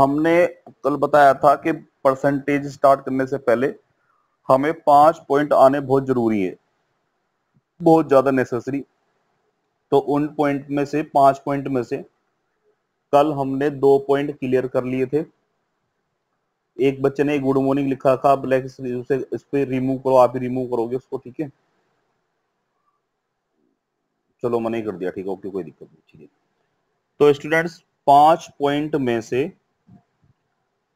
हमने कल बताया था कि परसेंटेज स्टार्ट करने से पहले हमें पांच पॉइंट आने बहुत जरूरी है बहुत ज्यादा नेसेसरी तो उन पॉइंट में से पांच पॉइंट में से कल हमने दो पॉइंट क्लियर कर लिए थे एक बच्चे ने गुड मॉर्निंग लिखा था ब्लैक उसे इस पर रिमूव करो आप ही रिमूव करोगे उसको ठीक है चलो मैंने कर दिया ठीक है ओके कोई दिक्कत नहीं ठीक है तो स्टूडेंट्स पांच पॉइंट में से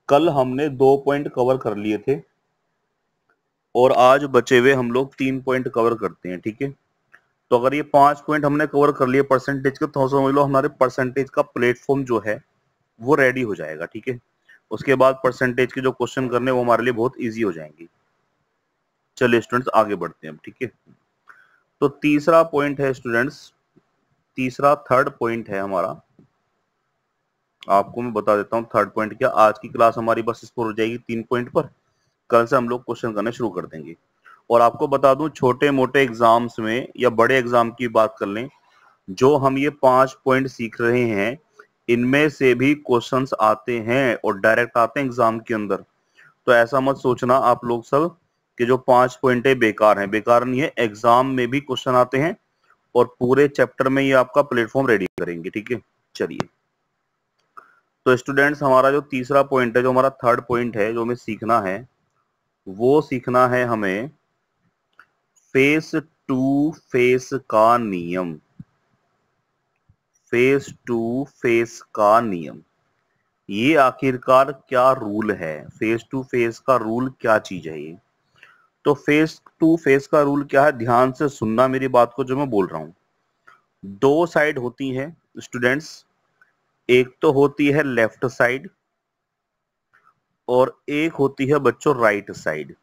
कल हमने दो पॉइंट कवर कर लिए थे और आज बचे हुए हम लोग तीन पॉइंट कवर करते हैं ठीक है तो अगर ये पांच पॉइंट हमने कवर कर लिए परसेंटेज के तो समझ लो हमारे परसेंटेज का प्लेटफॉर्म जो है वो रेडी हो जाएगा ठीक है उसके बाद परसेंटेज के जो क्वेश्चन करने वो हमारे लिए बहुत ईजी हो जाएंगे चलिए स्टूडेंट्स आगे बढ़ते हैं ठीक है तो तीसरा पॉइंट है स्टूडेंट्स तीसरा थर्ड पॉइंट है हमारा आपको मैं बता देता हूँ थर्ड पॉइंट क्या आज की क्लास हमारी बस स्कोर हो जाएगी तीन पॉइंट पर कल से हम लोग क्वेश्चन करने शुरू कर देंगे और आपको बता दूं छोटे मोटे एग्जाम्स में या बड़े एग्जाम की बात कर लें जो हम ये पांच पॉइंट सीख रहे हैं इनमें से भी क्वेश्चंस आते हैं और डायरेक्ट आते हैं एग्जाम के अंदर तो ऐसा मत सोचना आप लोग सब कि जो पांच पॉइंट है बेकार हैं बेकार नहीं है एग्जाम में भी क्वेश्चन आते हैं और पूरे चैप्टर में ये आपका प्लेटफॉर्म रेडी करेंगे ठीक है चलिए तो स्टूडेंट्स हमारा जो तीसरा पॉइंट है जो हमारा थर्ड पॉइंट है जो हमें सीखना है वो सीखना है हमें फेस टू फेस का नियम फेस टू फेस का नियम ये आखिरकार क्या रूल है फेस टू फेस का रूल क्या चीज है ये तो फेस टू फेस का रूल क्या है ध्यान से सुनना मेरी बात को जो मैं बोल रहा हूं दो साइड होती हैं स्टूडेंट्स एक तो होती है लेफ्ट साइड और एक होती है बच्चों राइट साइड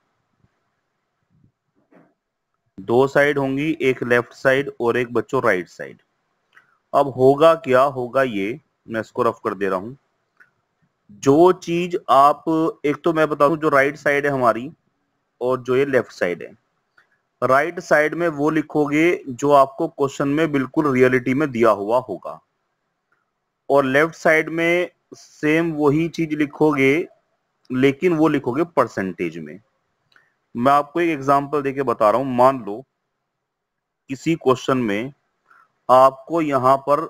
दो साइड होंगी एक लेफ्ट साइड और एक बच्चों राइट साइड अब होगा क्या होगा ये मैं इसको रफ कर दे रहा हूं जो चीज आप एक तो मैं बता दू जो राइट साइड है हमारी और जो ये लेफ्ट साइड है राइट साइड में वो लिखोगे जो आपको क्वेश्चन में बिल्कुल रियलिटी में दिया हुआ होगा और लेफ्ट साइड में सेम वही चीज लिखोगे लेकिन वो लिखोगे परसेंटेज में मैं आपको एक एग्जांपल देके बता रहा हूं मान लो किसी क्वेश्चन में आपको यहां पर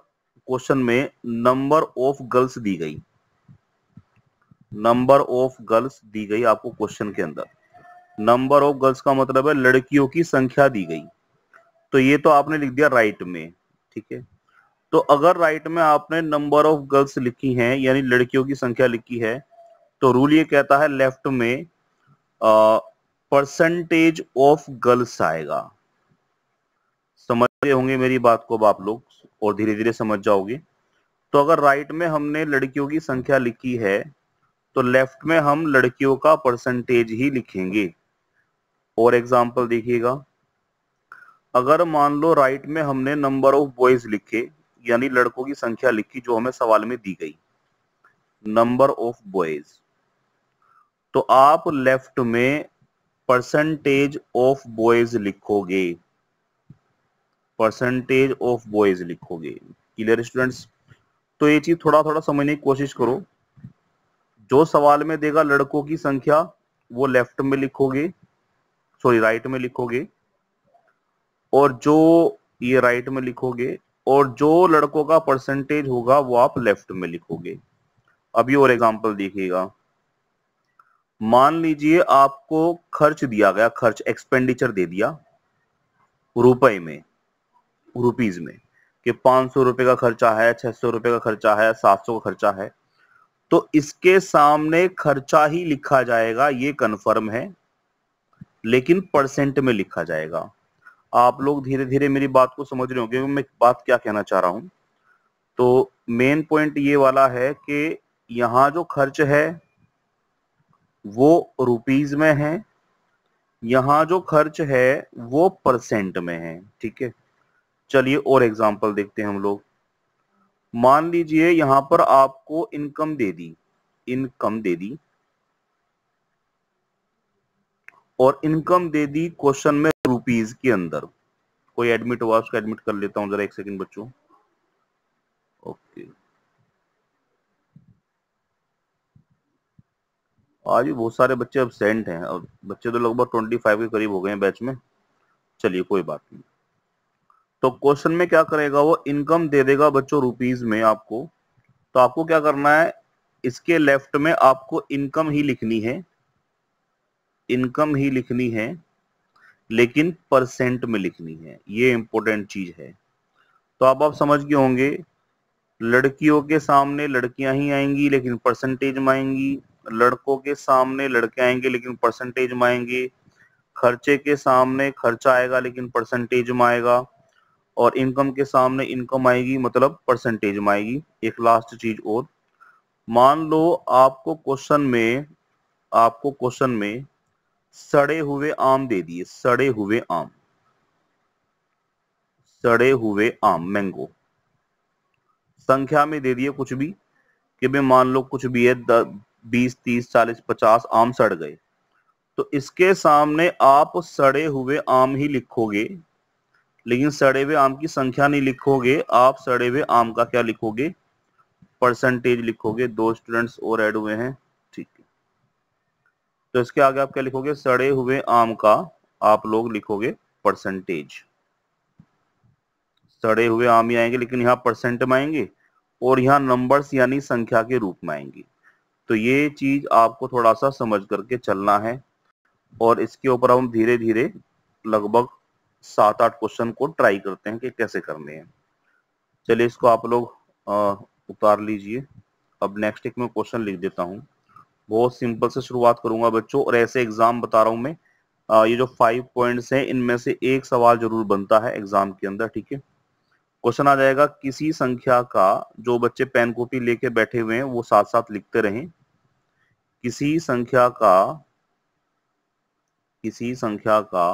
क्वेश्चन में नंबर ऑफ गर्ल्स दी गई नंबर ऑफ गर्ल्स दी गई आपको क्वेश्चन के अंदर नंबर ऑफ गर्ल्स का मतलब है लड़कियों की संख्या दी गई तो ये तो आपने लिख दिया राइट में ठीक है तो अगर राइट में आपने नंबर ऑफ गर्ल्स लिखी हैं यानी लड़कियों की संख्या लिखी है तो रूल ये कहता है लेफ्ट में परसेंटेज ऑफ गर्ल्स आएगा समझ रहे होंगे मेरी बात को अब आप लोग और धीरे धीरे समझ जाओगे तो अगर राइट में हमने लड़कियों की संख्या लिखी है तो लेफ्ट में हम लड़कियों का परसेंटेज ही लिखेंगे और एग्जाम्पल देखिएगा अगर मान लो राइट में हमने नंबर ऑफ बॉयज लिखे यानी लड़कों की संख्या लिखी जो हमें सवाल में दी गई नंबर ऑफ बॉयज तो आप लेफ्ट में परसेंटेज ऑफ बॉयज लिखोगे परसेंटेज ऑफ बॉयज लिखोगे क्लियर स्टूडेंट्स तो ये चीज थोड़ा थोड़ा समझने की कोशिश करो जो सवाल में देगा लड़कों की संख्या वो लेफ्ट में लिखोगे सॉरी राइट में लिखोगे और जो ये राइट में लिखोगे और जो लड़कों का परसेंटेज होगा वो आप लेफ्ट में लिखोगे अभी और एग्जांपल देखिएगा मान लीजिए आपको खर्च दिया गया खर्च एक्सपेंडिचर दे दिया रुपए में रुपीज में कि पांच सौ रुपए का खर्चा है छह सौ रुपए का खर्चा है सात सौ का खर्चा है तो इसके सामने खर्चा ही लिखा जाएगा ये कन्फर्म है लेकिन परसेंट में लिखा जाएगा आप लोग धीरे धीरे मेरी बात को समझ रहे होंगे मैं बात क्या कहना चाह रहा हूं तो मेन पॉइंट ये वाला है कि यहां जो खर्च है वो रुपीज में है यहां जो खर्च है वो परसेंट में है ठीक है चलिए और एग्जाम्पल देखते हैं हम लोग मान लीजिए यहां पर आपको इनकम दे दी इनकम दे दी और इनकम दे दी क्वेश्चन में रुपीज के अंदर कोई एडमिट हुआ उसको एडमिट कर लेता हूँ जरा एक सेकंड बच्चों ओके आज भी बहुत सारे बच्चे एबसेंट हैं और बच्चे तो लगभग ट्वेंटी फाइव के करीब हो गए हैं बैच में चलिए कोई बात नहीं तो क्वेश्चन में क्या करेगा वो इनकम दे देगा बच्चों रुपीज में आपको तो आपको क्या करना है इसके लेफ्ट में आपको इनकम ही लिखनी है इनकम ही लिखनी है लेकिन परसेंट में लिखनी है ये इंपॉर्टेंट चीज है तो अब आप समझ गए होंगे लड़कियों के सामने लड़कियां ही आएंगी लेकिन परसेंटेज में आएंगी लड़कों के सामने लड़के आएंगे लेकिन परसेंटेज में आएंगे खर्चे के सामने खर्चा आएगा लेकिन परसेंटेज में आएगा और इनकम के सामने इनकम आएगी मतलब परसेंटेज में आएगी एक लास्ट चीज और मान लो आपको क्वेश्चन में आपको क्वेश्चन में सड़े हुए आम दे दिए सड़े हुए आम सड़े हुए आम मैंगो संख्या में दे दिए कुछ भी कि भाई मान लो कुछ भी है बीस तीस चालीस पचास आम सड़ गए तो इसके सामने आप सड़े हुए आम ही लिखोगे लेकिन सड़े हुए आम की संख्या नहीं लिखोगे आप सड़े हुए आम का क्या लिखोगे परसेंटेज लिखोगे दो स्टूडेंट्स और ऐड हुए हैं तो इसके आगे आप क्या लिखोगे सड़े हुए आम का आप लोग लिखोगे परसेंटेज सड़े हुए आम ही आएंगे लेकिन यहाँ परसेंट में आएंगे और यहाँ नंबर्स यानी संख्या के रूप में आएंगे तो ये चीज आपको थोड़ा सा समझ करके चलना है और इसके ऊपर हम धीरे धीरे लगभग सात आठ क्वेश्चन को ट्राई करते हैं कि कैसे करने हैं चलिए इसको आप लोग आ, उतार लीजिए अब नेक्स्ट एक मैं क्वेश्चन लिख देता हूं बहुत सिंपल से शुरुआत करूंगा बच्चों और ऐसे एग्जाम बता रहा हूं मैं आ, ये जो फाइव पॉइंट्स हैं इनमें से एक सवाल जरूर बनता है एग्जाम के अंदर ठीक है क्वेश्चन आ जाएगा किसी संख्या का जो बच्चे पेन कॉपी लेके बैठे हुए हैं वो साथ साथ लिखते रहे किसी संख्या का किसी संख्या का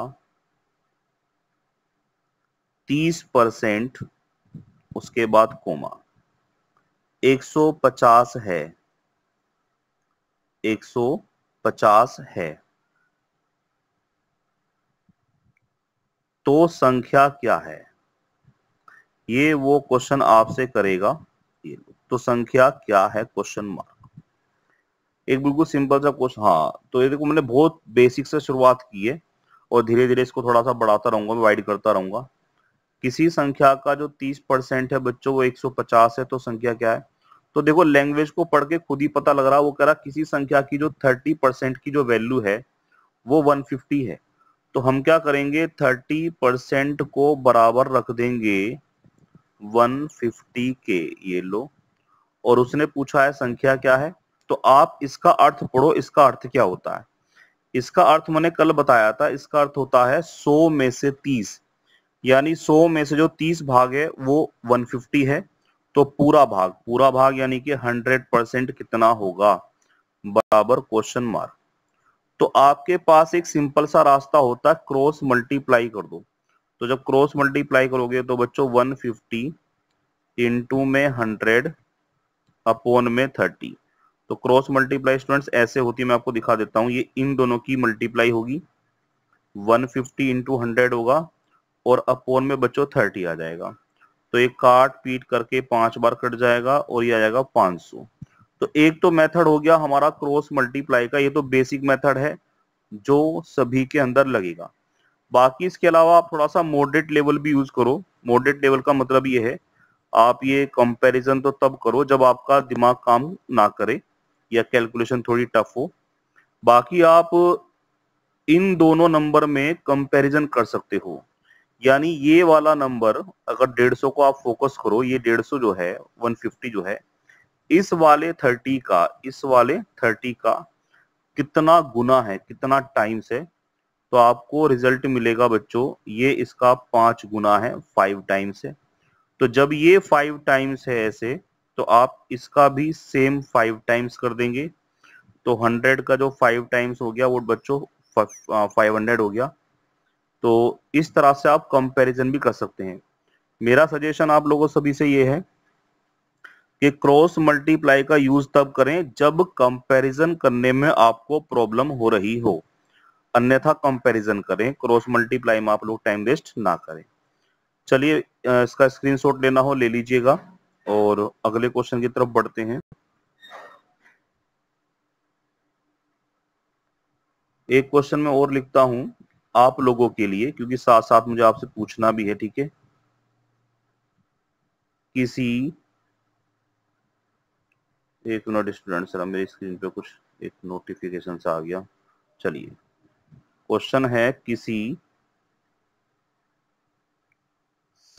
तीस परसेंट उसके बाद कोमा 150 है 150 है तो संख्या क्या है ये वो क्वेश्चन आपसे करेगा ये तो संख्या क्या है क्वेश्चन मार्क एक बिल्कुल सिंपल सा क्वेश्चन हाँ तो ये देखो मैंने बहुत बेसिक से शुरुआत की है और धीरे धीरे इसको थोड़ा सा बढ़ाता रहूंगा वाइड करता रहूंगा किसी संख्या का जो 30 परसेंट है बच्चों वो 150 है तो संख्या क्या है तो देखो लैंग्वेज को पढ़ के खुद ही पता लग रहा वो कह रहा किसी संख्या की जो थर्टी परसेंट की जो वैल्यू है वो वन फिफ्टी है तो हम क्या करेंगे थर्टी परसेंट को बराबर रख देंगे वन फिफ्टी के ये लो और उसने पूछा है संख्या क्या है तो आप इसका अर्थ पढ़ो इसका अर्थ क्या होता है इसका अर्थ मैंने कल बताया था इसका अर्थ होता है सौ में से तीस यानी सौ में से जो तीस भाग है वो वन फिफ्टी है तो पूरा भाग पूरा भाग यानी कि 100 परसेंट कितना होगा बराबर क्वेश्चन मार्क तो आपके पास एक सिंपल सा रास्ता होता है क्रॉस मल्टीप्लाई कर दो तो जब क्रॉस मल्टीप्लाई करोगे तो बच्चों 150 फिफ्टी इंटू में हंड्रेड अपोन में 30 तो क्रॉस मल्टीप्लाई स्टूडेंट्स ऐसे होती है मैं आपको दिखा देता हूं ये इन दोनों की मल्टीप्लाई होगी 150 फिफ्टी इंटू होगा और अपोन में बच्चों 30 आ जाएगा तो ये काट पीट करके पांच बार कट जाएगा और ये आ जाएगा 500 तो एक तो मेथड हो गया हमारा क्रॉस मल्टीप्लाई का ये तो बेसिक मेथड है जो सभी के अंदर लगेगा बाकी इसके अलावा आप थोड़ा सा मोडेट लेवल भी यूज करो मोडेट लेवल का मतलब ये है आप ये कंपेरिजन तो तब करो जब आपका दिमाग काम ना करे या कैलकुलेशन थोड़ी टफ हो बाकी आप इन दोनों नंबर में कंपैरिजन कर सकते हो यानी ये वाला नंबर अगर 150 को आप फोकस करो ये 150 जो है 150 जो है इस वाले 30 का इस वाले 30 का कितना गुना है कितना टाइम्स है तो आपको रिजल्ट मिलेगा बच्चों ये इसका पांच गुना है फाइव टाइम्स है तो जब ये फाइव टाइम्स है ऐसे तो आप इसका भी सेम फाइव टाइम्स कर देंगे तो हंड्रेड का जो फाइव टाइम्स हो गया वो बच्चों फाइव हंड्रेड हो गया तो इस तरह से आप कंपैरिजन भी कर सकते हैं मेरा सजेशन आप लोगों सभी से ये है कि क्रॉस मल्टीप्लाई का यूज तब करें जब कंपैरिजन करने में आपको प्रॉब्लम हो रही हो अन्यथा कंपैरिजन करें क्रॉस मल्टीप्लाई में आप लोग टाइम वेस्ट ना करें चलिए इसका स्क्रीनशॉट लेना हो ले लीजिएगा और अगले क्वेश्चन की तरफ बढ़ते हैं एक क्वेश्चन में और लिखता हूं आप लोगों के लिए क्योंकि साथ साथ मुझे आपसे पूछना भी है ठीक है किसी एक मिनट स्टूडेंट सर मेरी स्क्रीन पे कुछ एक नोटिफिकेशन सा आ गया चलिए क्वेश्चन है किसी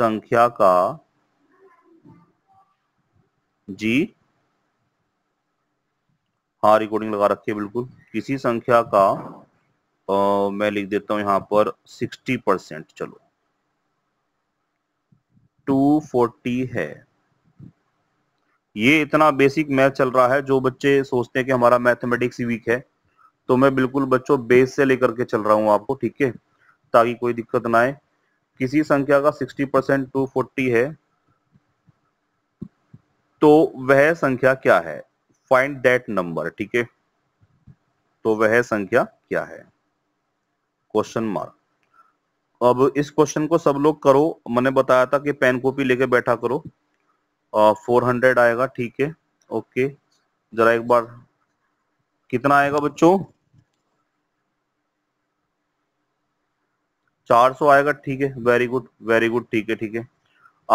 संख्या का जी हाँ रिकॉर्डिंग लगा रखी है बिल्कुल किसी संख्या का आ, मैं लिख देता हूं यहां पर 60 परसेंट चलो 240 है ये इतना बेसिक मैथ चल रहा है जो बच्चे सोचते हैं कि हमारा मैथमेटिक्स वीक है तो मैं बिल्कुल बच्चों बेस से लेकर के चल रहा हूं आपको ठीक है ताकि कोई दिक्कत ना आए किसी संख्या का 60 परसेंट टू है तो वह संख्या क्या है फाइंड दैट नंबर ठीक है तो वह संख्या क्या है क्वेश्चन मार्क अब इस क्वेश्चन को सब लोग करो मैंने बताया था कि पेन कॉपी लेके बैठा करो फोर हंड्रेड आएगा ठीक है ओके जरा एक बार कितना आएगा बच्चों चार सौ आएगा ठीक है वेरी गुड वेरी गुड ठीक है ठीक है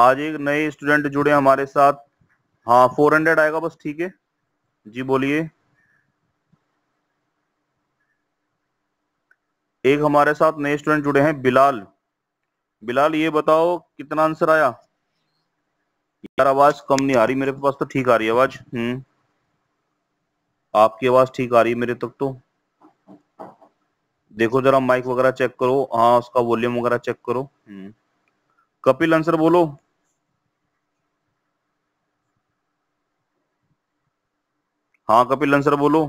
आज एक नए स्टूडेंट जुड़े हमारे साथ हाँ फोर हंड्रेड आएगा बस ठीक है जी बोलिए एक हमारे साथ नए स्टूडेंट जुड़े हैं बिलाल बिलाल ये बताओ कितना आंसर आया यार आवाज कम नहीं आ रही मेरे पास तो ठीक आ रही है आवाज हम्म आपकी आवाज ठीक आ रही है मेरे तक तो देखो जरा माइक वगैरह चेक करो हाँ उसका वॉल्यूम वगैरह चेक करो हम्म। कपिल आंसर बोलो हाँ कपिल आंसर बोलो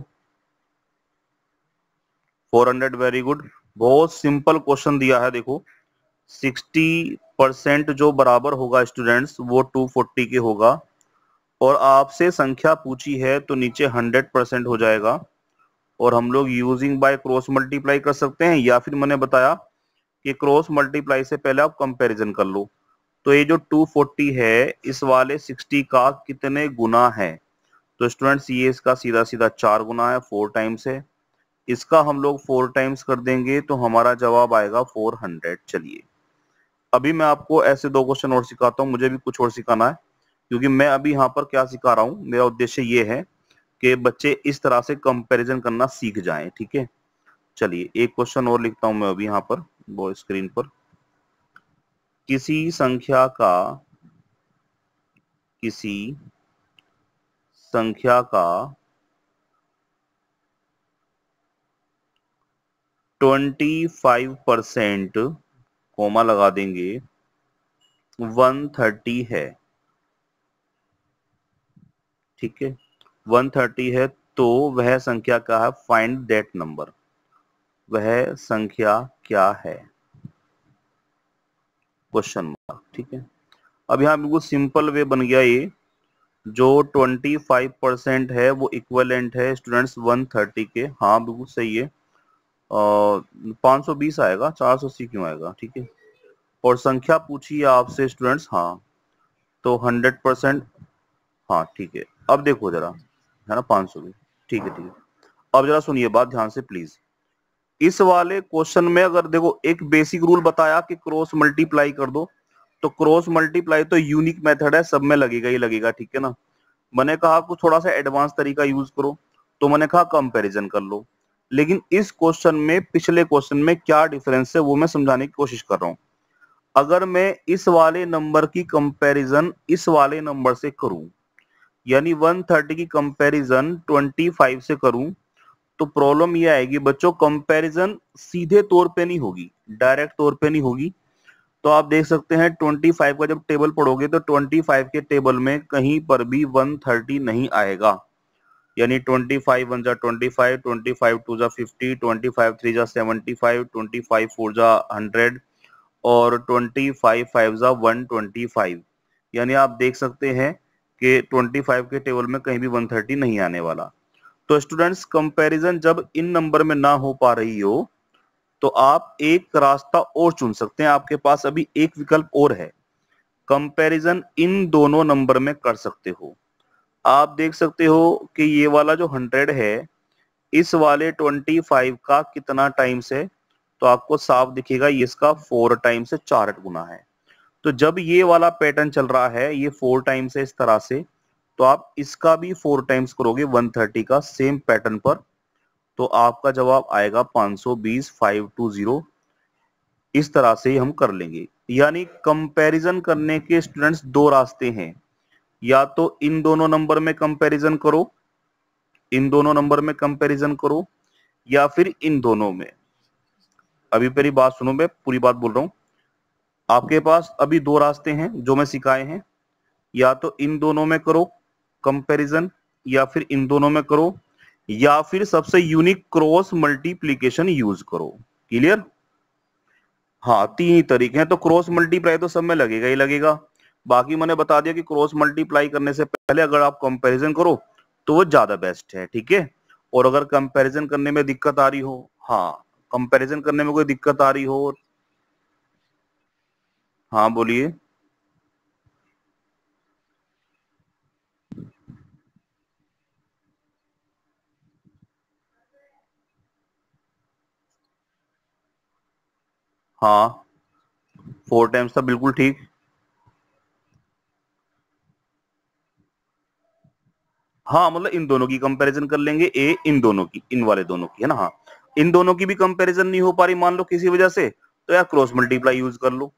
400 वेरी गुड बहुत सिंपल क्वेश्चन दिया है देखो 60 परसेंट जो बराबर होगा स्टूडेंट्स वो 240 के होगा और आपसे संख्या पूछी है तो नीचे 100 परसेंट हो जाएगा और हम लोग यूजिंग बाय क्रॉस मल्टीप्लाई कर सकते हैं या फिर मैंने बताया कि क्रॉस मल्टीप्लाई से पहले आप कंपैरिजन कर लो तो ये जो 240 है इस वाले 60 का कितने गुना है तो स्टूडेंट्स ये इसका सीधा सीधा चार गुना है फोर टाइम्स है इसका हम लोग फोर टाइम्स कर देंगे तो हमारा जवाब आएगा फोर हंड्रेड चलिए अभी मैं आपको ऐसे दो क्वेश्चन और सिखाता हूँ मुझे भी कुछ और सिखाना है क्योंकि मैं अभी यहाँ पर क्या सिखा रहा हूँ मेरा उद्देश्य ये है कि बच्चे इस तरह से कंपेरिजन करना सीख जाए ठीक है चलिए एक क्वेश्चन और लिखता हूं मैं अभी यहाँ पर वो स्क्रीन पर किसी संख्या का किसी संख्या का ट्वेंटी फाइव परसेंट कोमा लगा देंगे वन थर्टी है ठीक है वन थर्टी है तो वह संख्या क्या है फाइंड दैट नंबर वह संख्या क्या है क्वेश्चन मार्क ठीक है अब यहाँ बिल्कुल सिंपल वे बन गया ये जो 25 परसेंट है वो इक्वलेंट है स्टूडेंट्स 130 के हाँ बिल्कुल सही है पाँच सौ बीस आएगा चार सौ अस्सी क्यों आएगा ठीक है और संख्या पूछी आपसे स्टूडेंट्स हाँ तो हंड्रेड परसेंट हाँ ठीक है अब देखो जरा है ना पाँच सौ ठीक है ठीक है अब जरा सुनिए बात ध्यान से प्लीज इस वाले क्वेश्चन में अगर देखो एक बेसिक रूल बताया कि क्रॉस मल्टीप्लाई कर दो तो क्रॉस मल्टीप्लाई तो यूनिक मेथड है सब में लगेगा ही लगेगा ठीक है ना मैंने कहा कुछ थोड़ा सा एडवांस तरीका यूज करो तो मैंने कहा कंपैरिजन कर लो लेकिन इस क्वेश्चन में पिछले क्वेश्चन में क्या डिफरेंस है वो मैं समझाने की कोशिश कर रहा हूं अगर मैं इस वाले नंबर की कंपैरिजन इस वाले नंबर से करूं यानी 130 की कंपैरिजन 25 से करूं तो प्रॉब्लम ये आएगी बच्चों कंपैरिजन सीधे तौर पे नहीं होगी डायरेक्ट तौर पे नहीं होगी तो आप देख सकते हैं 25 का जब टेबल पढ़ोगे तो 25 के टेबल में कहीं पर भी 130 नहीं आएगा यानी ट्वेंटी फाइव वन जा twenty five twenty five two जा फिफ्टी ट्वेंटी फाइव थ्री जा seventy five twenty five four जा हंड्रेड और ट्वेंटी फाइव फाइव जा वन ट्वेंटी फाइव यानी आप देख सकते हैं कि ट्वेंटी फाइव के टेबल में कहीं भी वन थर्टी नहीं आने वाला तो स्टूडेंट्स कंपैरिजन जब इन नंबर में ना हो पा रही हो तो आप एक रास्ता और चुन सकते हैं आपके पास अभी एक विकल्प और है कंपेरिजन इन दोनों नंबर में कर सकते हो आप देख सकते हो कि ये वाला जो हंड्रेड है इस वाले ट्वेंटी फाइव का कितना टाइम्स है तो आपको साफ दिखेगा ये इसका फोर टाइम से चार गुना है तो जब ये वाला पैटर्न चल रहा है ये फोर टाइम से इस तरह से तो आप इसका भी फोर टाइम्स करोगे 130 का सेम पैटर्न पर तो आपका जवाब आएगा 520 520 इस तरह से हम कर लेंगे यानी कंपैरिजन करने के स्टूडेंट्स दो रास्ते हैं या तो इन दोनों नंबर में कंपैरिजन करो इन दोनों नंबर में कंपैरिजन करो या फिर इन दोनों में अभी मेरी बात सुनो मैं पूरी बात बोल रहा हूं आपके पास अभी दो रास्ते हैं जो मैं सिखाए हैं या तो इन दोनों में करो कंपैरिजन या फिर इन दोनों में करो या फिर सबसे यूनिक क्रॉस मल्टीप्लीकेशन यूज करो क्लियर हाँ तीन ही तरीके हैं तो क्रॉस मल्टीप्लाई तो सब में लगेगा ही लगेगा बाकी मैंने बता दिया कि क्रॉस मल्टीप्लाई करने से पहले अगर आप कंपैरिजन करो तो वो ज्यादा बेस्ट है ठीक है और अगर कंपैरिजन करने में दिक्कत आ रही हो हाँ कंपैरिजन करने में कोई दिक्कत आ रही हो हाँ बोलिए हाँ फोर टाइम्स था बिल्कुल ठीक हाँ मतलब इन दोनों की कंपैरिजन कर लेंगे ए इन दोनों की इन वाले दोनों की है ना हाँ इन दोनों की भी कंपैरिजन नहीं हो पा रही मान लो किसी वजह से तो यार क्रॉस मल्टीप्लाई यूज कर लो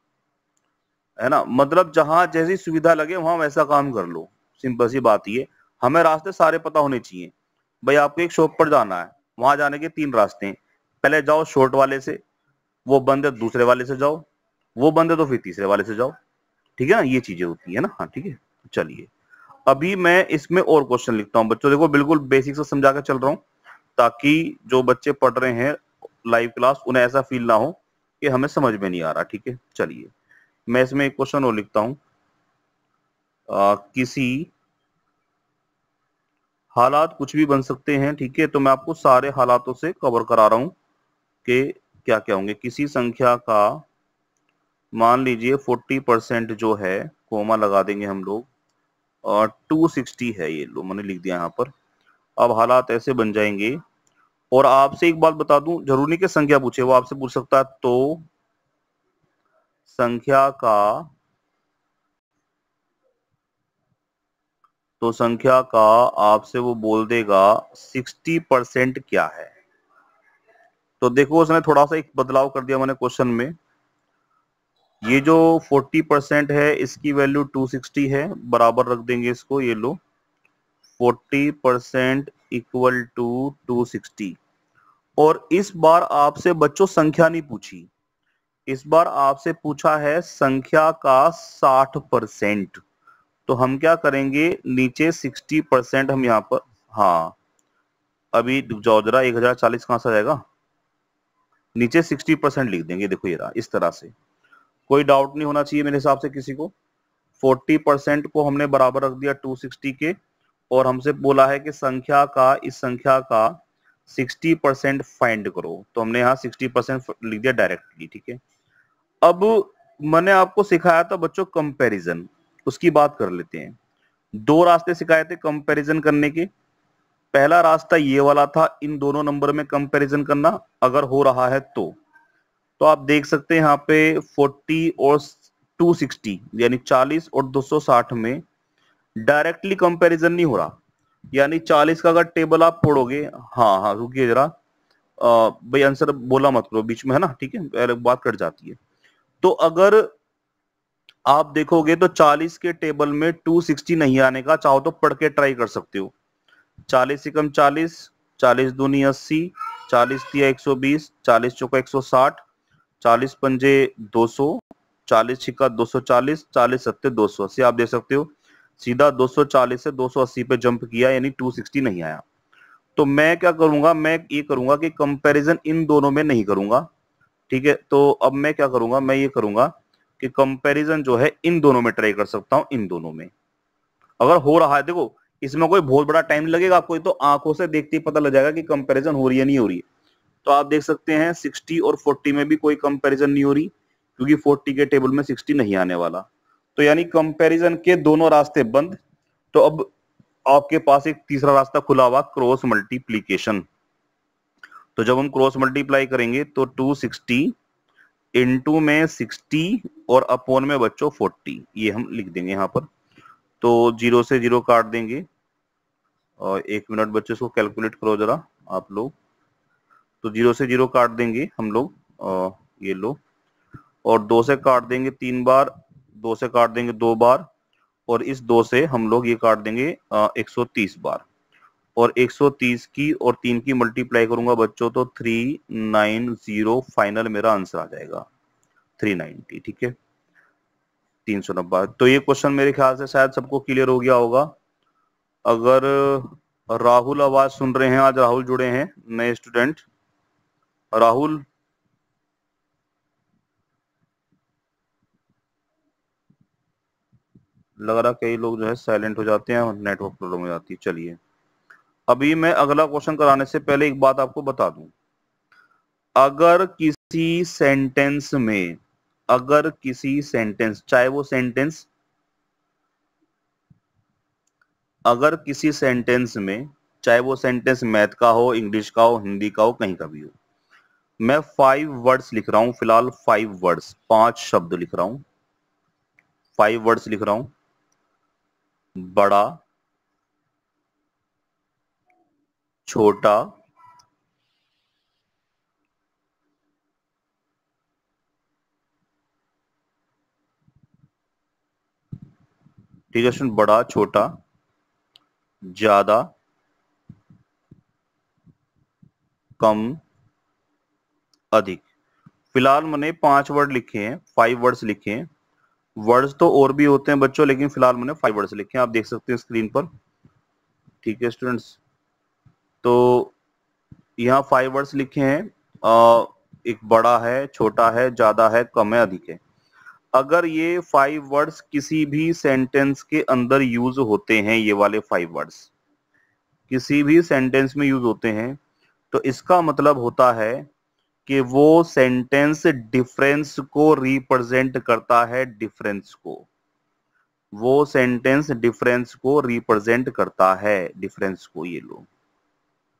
है ना मतलब जहां जैसी सुविधा लगे वहां वैसा काम कर लो सिंपल सी बात ये हमें रास्ते सारे पता होने चाहिए भाई आपको एक शॉप पर जाना है वहां जाने के तीन रास्ते पहले जाओ शॉर्ट वाले से वो बंद है दूसरे वाले से जाओ वो बंद है तो फिर तीसरे वाले से जाओ ठीक है ना ये चीजें होती है ना हाँ ठीक है चलिए अभी मैं इसमें और क्वेश्चन लिखता हूँ बच्चों देखो बिल्कुल बेसिक से समझा कर चल रहा हूँ ताकि जो बच्चे पढ़ रहे हैं लाइव क्लास उन्हें ऐसा फील ना हो कि हमें समझ में नहीं आ रहा ठीक है चलिए मैं इसमें एक क्वेश्चन और लिखता हूँ किसी हालात कुछ भी बन सकते हैं ठीक है तो मैं आपको सारे हालातों से कवर करा रहा हूं कि क्या क्या होंगे किसी संख्या का मान लीजिए 40 परसेंट जो है कोमा लगा देंगे हम लोग टू 260 है ये लो मैंने लिख दिया यहाँ पर अब हालात ऐसे बन जाएंगे और आपसे एक बात बता दूं जरूरी नहीं कि संख्या पूछे वो आपसे पूछ सकता है तो संख्या का तो संख्या का आपसे वो बोल देगा 60 परसेंट क्या है तो देखो उसने थोड़ा सा एक बदलाव कर दिया मैंने क्वेश्चन में ये जो 40 परसेंट है इसकी वैल्यू 260 है बराबर रख देंगे इसको ये लो 40 परसेंट इक्वल टू 260 और इस बार आपसे बच्चों संख्या नहीं पूछी इस बार आपसे पूछा है संख्या का 60 परसेंट तो हम क्या करेंगे नीचे 60 परसेंट हम यहाँ पर हाँ अभी जाओ जरा एक हजार चालीस कहां से जाएगा नीचे 60 परसेंट लिख देंगे देखो ये रहा इस तरह से कोई डाउट नहीं होना चाहिए मेरे हिसाब से किसी को 40 परसेंट को हमने बराबर रख दिया 260 के और हमसे बोला है कि संख्या का इस संख्या का 60 परसेंट फाइंड करो तो हमने यहाँ 60 परसेंट लिख दिया डायरेक्टली ठीक है अब मैंने आपको सिखाया था बच्चों कंपेरिजन उसकी बात कर लेते हैं दो रास्ते सिखाए थे कंपेरिजन करने के पहला रास्ता ये वाला था इन दोनों नंबर में कंपैरिजन करना अगर हो रहा है तो तो आप देख सकते हैं यहाँ पे 40 और 260 यानी 40 और 260 में डायरेक्टली कंपैरिजन नहीं हो रहा यानी 40 का अगर टेबल आप पढ़ोगे हाँ हाँ रुकिए जरा भाई आंसर बोला मत करो बीच में है ना ठीक है बात कट जाती है तो अगर आप देखोगे तो 40 के टेबल में 260 नहीं आने का चाहो तो पढ़ के ट्राई कर सकते हो 40 से कम 40 40 दूनी अस्सी चालीस दिया 120 40 चौका 160 चालीस पंजे दो सौ चालीस छिका दो सौ चालीस चालीस सत्ते सौ अस्सी आप देख सकते हो सीधा दो सौ चालीस से दो सौ अस्सी पे जंप किया यानी सिक्सटी नहीं आया तो मैं क्या करूंगा मैं ये करूंगा कि कंपैरिजन इन दोनों में नहीं करूंगा ठीक है तो अब मैं क्या करूंगा मैं ये करूंगा कि कंपैरिजन जो है इन दोनों में ट्राई कर सकता हूं इन दोनों में अगर हो रहा है देखो इसमें कोई बहुत बड़ा टाइम लगेगा आपको तो आंखों से देखते ही पता लग जाएगा कि कंपेरिजन हो रही है नहीं हो रही है तो आप देख सकते हैं 60 और 40 में भी कोई कंपैरिजन नहीं हो रही क्योंकि 40 के टेबल में 60 नहीं आने वाला तो यानी कंपैरिजन के दोनों रास्ते बंद तो अब आपके पास एक तीसरा रास्ता खुला हुआ क्रॉस मल्टीप्लीकेशन तो जब हम क्रॉस मल्टीप्लाई करेंगे तो 260 सिक्सटी इनटू में 60 और अपोन में बच्चों 40 ये हम लिख देंगे यहाँ पर तो जीरो से जीरो काट देंगे और एक मिनट बच्चों इसको कैलकुलेट करो जरा आप लोग तो जीरो से जीरो काट देंगे हम लोग ये लो और दो से काट देंगे तीन बार दो से काट देंगे दो बार और इस दो से हम लोग ये काट देंगे एक सौ तीस बार और 130 की और तीन की मल्टीप्लाई करूंगा बच्चों तो 390 फाइनल मेरा आंसर आ जाएगा 390 ठीक है तीन सौ नब्बे तो ये क्वेश्चन मेरे ख्याल से शायद सबको क्लियर हो गया होगा अगर राहुल आवाज सुन रहे हैं आज राहुल जुड़े हैं नए स्टूडेंट राहुल लग रहा कई लोग जो है साइलेंट हो जाते हैं और नेटवर्क प्रॉब्लम हो जाती है चलिए अभी मैं अगला क्वेश्चन कराने से पहले एक बात आपको बता दूं अगर किसी सेंटेंस में अगर किसी सेंटेंस चाहे वो सेंटेंस अगर किसी सेंटेंस में चाहे वो सेंटेंस मैथ का हो इंग्लिश का हो हिंदी का हो कहीं का भी हो मैं फाइव वर्ड्स लिख रहा हूं फिलहाल फाइव वर्ड्स पांच शब्द लिख रहा हूं फाइव वर्ड्स लिख रहा हूं बड़ा छोटा ठीक है सुन बड़ा छोटा ज्यादा कम अधिक फिलहाल मैंने पांच वर्ड लिखे हैं फाइव वर्ड्स लिखे हैं वर्ड्स तो और भी होते हैं बच्चों लेकिन फिलहाल मैंने फाइव वर्ड्स लिखे हैं आप देख सकते हैं स्क्रीन पर ठीक है स्टूडेंट्स तो यहाँ फाइव वर्ड्स लिखे हैं एक बड़ा है छोटा है ज्यादा है कम है अधिक है अगर ये फाइव वर्ड्स किसी भी सेंटेंस के अंदर यूज होते हैं ये वाले फाइव वर्ड्स किसी भी सेंटेंस में यूज होते हैं तो इसका मतलब होता है कि वो सेंटेंस डिफरेंस को रिप्रेजेंट करता है डिफरेंस को वो सेंटेंस डिफरेंस को रिप्रेजेंट करता है डिफरेंस को ये लोग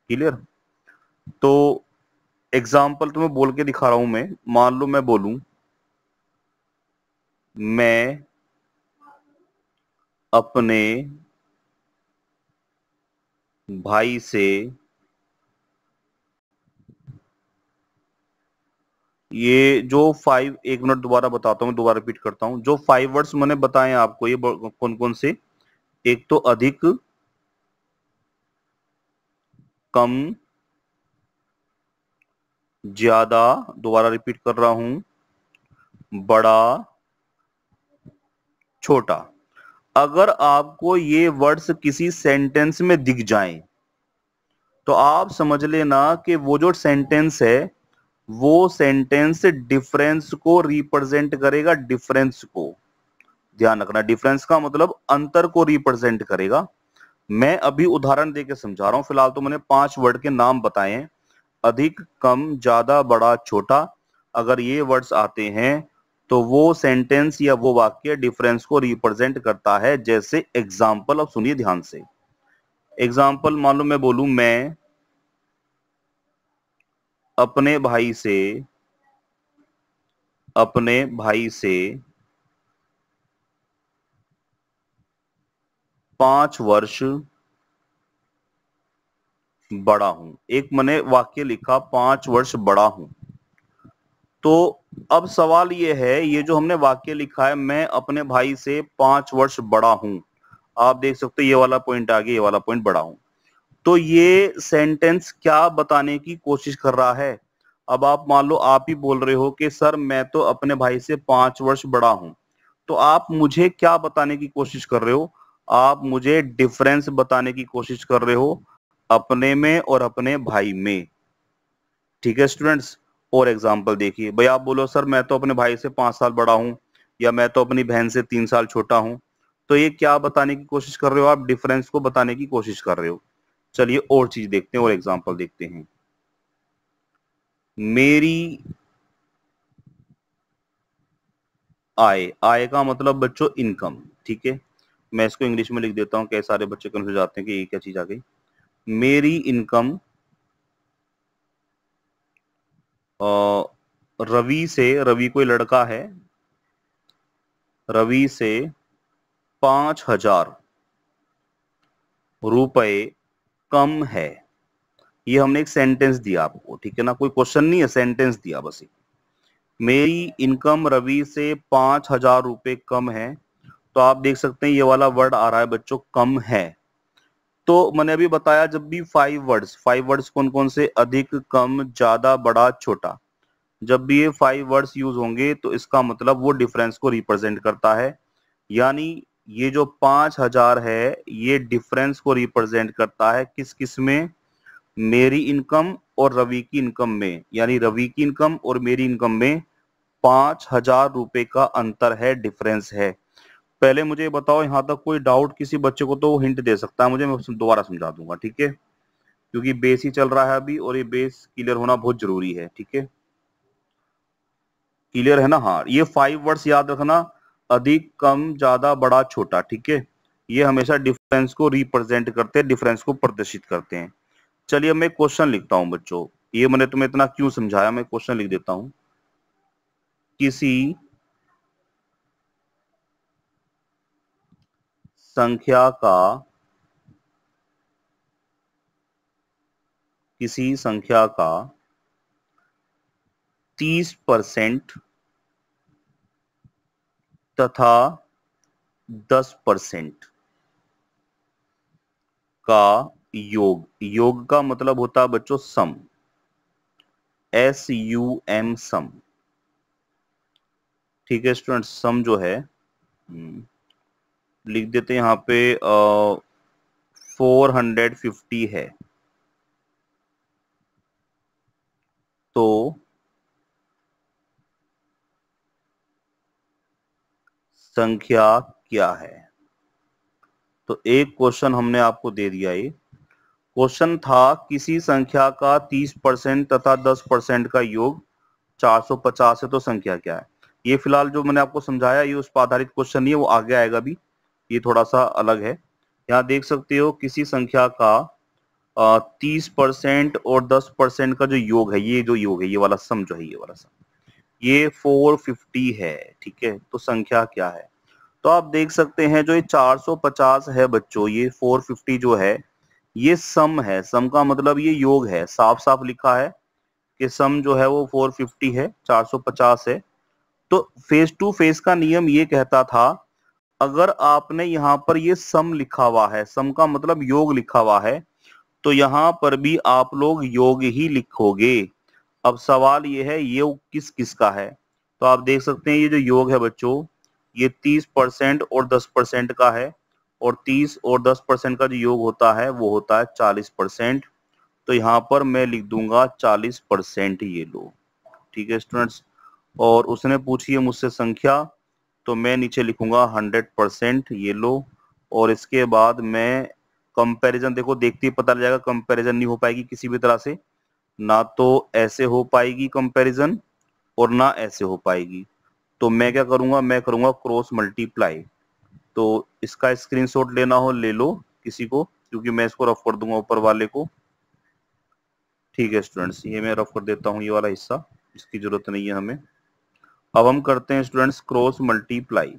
क्लियर तो एग्जाम्पल तुम्हें बोल के दिखा रहा हूं मैं मान लो मैं बोलूं मैं अपने भाई से ये जो फाइव एक मिनट दोबारा बताता हूँ दोबारा रिपीट करता हूँ जो फाइव वर्ड्स मैंने बताए आपको ये कौन कौन से एक तो अधिक कम ज्यादा दोबारा रिपीट कर रहा हूं बड़ा छोटा अगर आपको ये वर्ड्स किसी सेंटेंस में दिख जाएं, तो आप समझ लेना कि वो जो सेंटेंस है वो सेंटेंस डिफरेंस को रिप्रेजेंट करेगा डिफरेंस को ध्यान रखना डिफरेंस का मतलब अंतर को रिप्रेजेंट करेगा मैं अभी उदाहरण देके समझा रहा हूं फिलहाल तो मैंने पांच वर्ड के नाम बताए हैं अधिक कम ज्यादा बड़ा छोटा अगर ये वर्ड्स आते हैं तो वो सेंटेंस या वो वाक्य डिफरेंस को रिप्रेजेंट करता है जैसे एग्जाम्पल अब सुनिए ध्यान से एग्जाम्पल मान लो मैं बोलू मैं अपने भाई से अपने भाई से पांच वर्ष बड़ा हूं एक मैंने वाक्य लिखा पांच वर्ष बड़ा हूं तो अब सवाल यह है ये जो हमने वाक्य लिखा है मैं अपने भाई से पांच वर्ष बड़ा हूं आप देख सकते हो ये वाला पॉइंट आ गया ये वाला पॉइंट बड़ा हूं तो ये सेंटेंस क्या बताने की कोशिश कर रहा है अब आप मान लो आप ही बोल रहे हो कि सर मैं तो अपने भाई से पांच वर्ष बड़ा हूं तो आप मुझे क्या बताने की कोशिश कर रहे हो आप मुझे डिफरेंस बताने की कोशिश कर रहे हो अपने में और अपने भाई में ठीक है स्टूडेंट्स और एग्जाम्पल देखिए भाई आप बोलो सर मैं तो अपने भाई से पांच साल बड़ा हूँ या मैं तो अपनी बहन से तीन साल छोटा हूँ तो ये क्या बताने की कोशिश कर रहे हो आप डिफरेंस को बताने की कोशिश कर रहे हो चलिए और चीज देखते हैं और एग्जाम्पल देखते हैं मेरी आय आय का मतलब बच्चों इनकम ठीक है मैं इसको इंग्लिश में लिख देता हूं कई सारे बच्चे कन्फ्यूज जाते हैं कि ये क्या चीज आ गई मेरी इनकम रवि से रवि कोई लड़का है रवि से पांच हजार रुपये कम है ये हमने एक सेंटेंस दिया आपको ठीक है ना कोई क्वेश्चन नहीं है सेंटेंस दिया बस एक मेरी इनकम रवि से पांच हजार रुपए कम है तो आप देख सकते हैं ये वाला वर्ड आ रहा है बच्चों कम है तो मैंने अभी बताया जब भी फाइव वर्ड्स फाइव वर्ड्स कौन कौन से अधिक कम ज्यादा बड़ा छोटा जब भी ये फाइव वर्ड्स यूज होंगे तो इसका मतलब वो डिफरेंस को रिप्रेजेंट करता है यानी ये जो पांच हजार है ये डिफरेंस को रिप्रेजेंट करता है किस किस में मेरी इनकम और रवि की इनकम में यानी रवि की इनकम और मेरी इनकम में पांच हजार रुपए का अंतर है डिफरेंस है पहले मुझे बताओ यहां तक कोई डाउट किसी बच्चे को तो हिंट दे सकता है मुझे मैं दोबारा समझा दूंगा ठीक है क्योंकि बेस ही चल रहा है अभी और ये बेस क्लियर होना बहुत जरूरी है ठीक है क्लियर है ना हाँ ये फाइव वर्ड्स याद रखना अधिक कम ज्यादा बड़ा छोटा ठीक है ये हमेशा डिफरेंस को रिप्रेजेंट करते हैं डिफरेंस को प्रदर्शित करते हैं चलिए मैं क्वेश्चन लिखता हूं बच्चों ये मैंने तुम्हें इतना क्यों समझाया मैं क्वेश्चन लिख देता हूं किसी संख्या का किसी संख्या का 30 परसेंट तथा 10 परसेंट का योग योग का मतलब होता है बच्चों sum S U M sum ठीक है स्टूडेंट सम जो है हम्म, लिख देते हैं यहाँ पे फोर हंड्रेड फिफ्टी है तो संख्या क्या है तो एक क्वेश्चन हमने आपको दे दिया ये क्वेश्चन था किसी संख्या का 30 परसेंट तथा 10 परसेंट का योग 450 है तो संख्या क्या है ये फिलहाल जो मैंने आपको समझाया ये उस पर आधारित क्वेश्चन नहीं है वो आगे आएगा भी ये थोड़ा सा अलग है यहाँ देख सकते हो किसी संख्या का तीस परसेंट और दस परसेंट का जो योग है ये जो योग है ये वाला सम जो है ये वाला सम ये 450 है ठीक है तो संख्या क्या है तो आप देख सकते हैं जो ये 450 है बच्चों ये 450 जो है ये सम है सम का मतलब ये योग है साफ साफ लिखा है कि सम जो है वो 450 है 450 है तो फेस टू फेस का नियम ये कहता था अगर आपने यहाँ पर ये सम लिखा हुआ है सम का मतलब योग लिखा हुआ है तो यहाँ पर भी आप लोग योग ही लिखोगे अब सवाल ये है योग किस किस का है तो आप देख सकते हैं ये जो योग है बच्चों ये तीस परसेंट और दस परसेंट का है और तीस और दस परसेंट का जो योग होता है वो होता है चालीस परसेंट तो यहाँ पर मैं लिख दूंगा चालीस परसेंट ये लो ठीक है स्टूडेंट्स और उसने पूछी है मुझसे संख्या तो मैं नीचे लिखूंगा हंड्रेड परसेंट ये लो और इसके बाद मैं कंपैरिजन देखो देखते ही पता लग जाएगा कंपेरिजन नहीं हो पाएगी किसी भी तरह से ना तो ऐसे हो पाएगी कंपैरिजन और ना ऐसे हो पाएगी तो मैं क्या करूंगा मैं करूंगा क्रॉस मल्टीप्लाई तो इसका स्क्रीनशॉट लेना हो ले लो किसी को क्योंकि मैं इसको रफ कर दूंगा ऊपर वाले को ठीक है स्टूडेंट्स ये मैं रफ कर देता हूँ ये वाला हिस्सा इसकी जरूरत नहीं है हमें अब हम करते हैं स्टूडेंट्स क्रॉस मल्टीप्लाई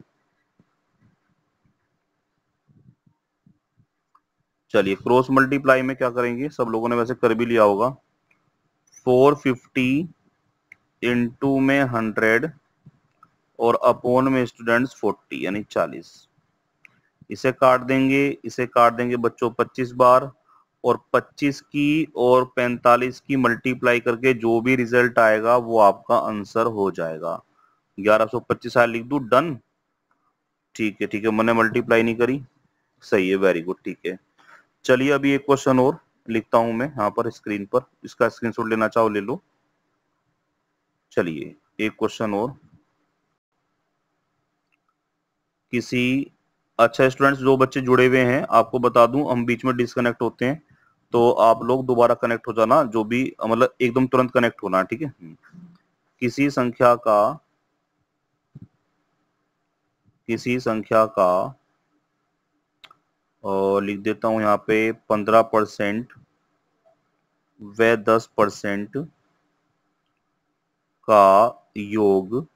चलिए क्रॉस मल्टीप्लाई में क्या करेंगे सब लोगों ने वैसे कर भी लिया होगा फोर फिफ्टी में हंड्रेड और अपोन में स्टूडेंट्स फोर्टी यानी चालीस इसे काट देंगे इसे काट देंगे बच्चों पच्चीस बार और 25 की और 45 की मल्टीप्लाई करके जो भी रिजल्ट आएगा वो आपका आंसर हो जाएगा 1125 आया लिख दू डन ठीक है ठीक है मैंने मल्टीप्लाई नहीं करी सही है वेरी गुड ठीक है चलिए अभी एक क्वेश्चन और लिखता हूं मैं यहां पर स्क्रीन पर इसका स्क्रीनशॉट लेना चाहो ले लो चलिए एक क्वेश्चन और किसी अच्छा स्टूडेंट्स जो बच्चे जुड़े हुए हैं आपको बता दूं हम बीच में डिसकनेक्ट होते हैं तो आप लोग दोबारा कनेक्ट हो जाना जो भी मतलब एकदम तुरंत कनेक्ट होना ठीक है हम्म। किसी संख्या का किसी संख्या का और लिख देता हूँ यहाँ पे पंद्रह परसेंट व दस परसेंट का योग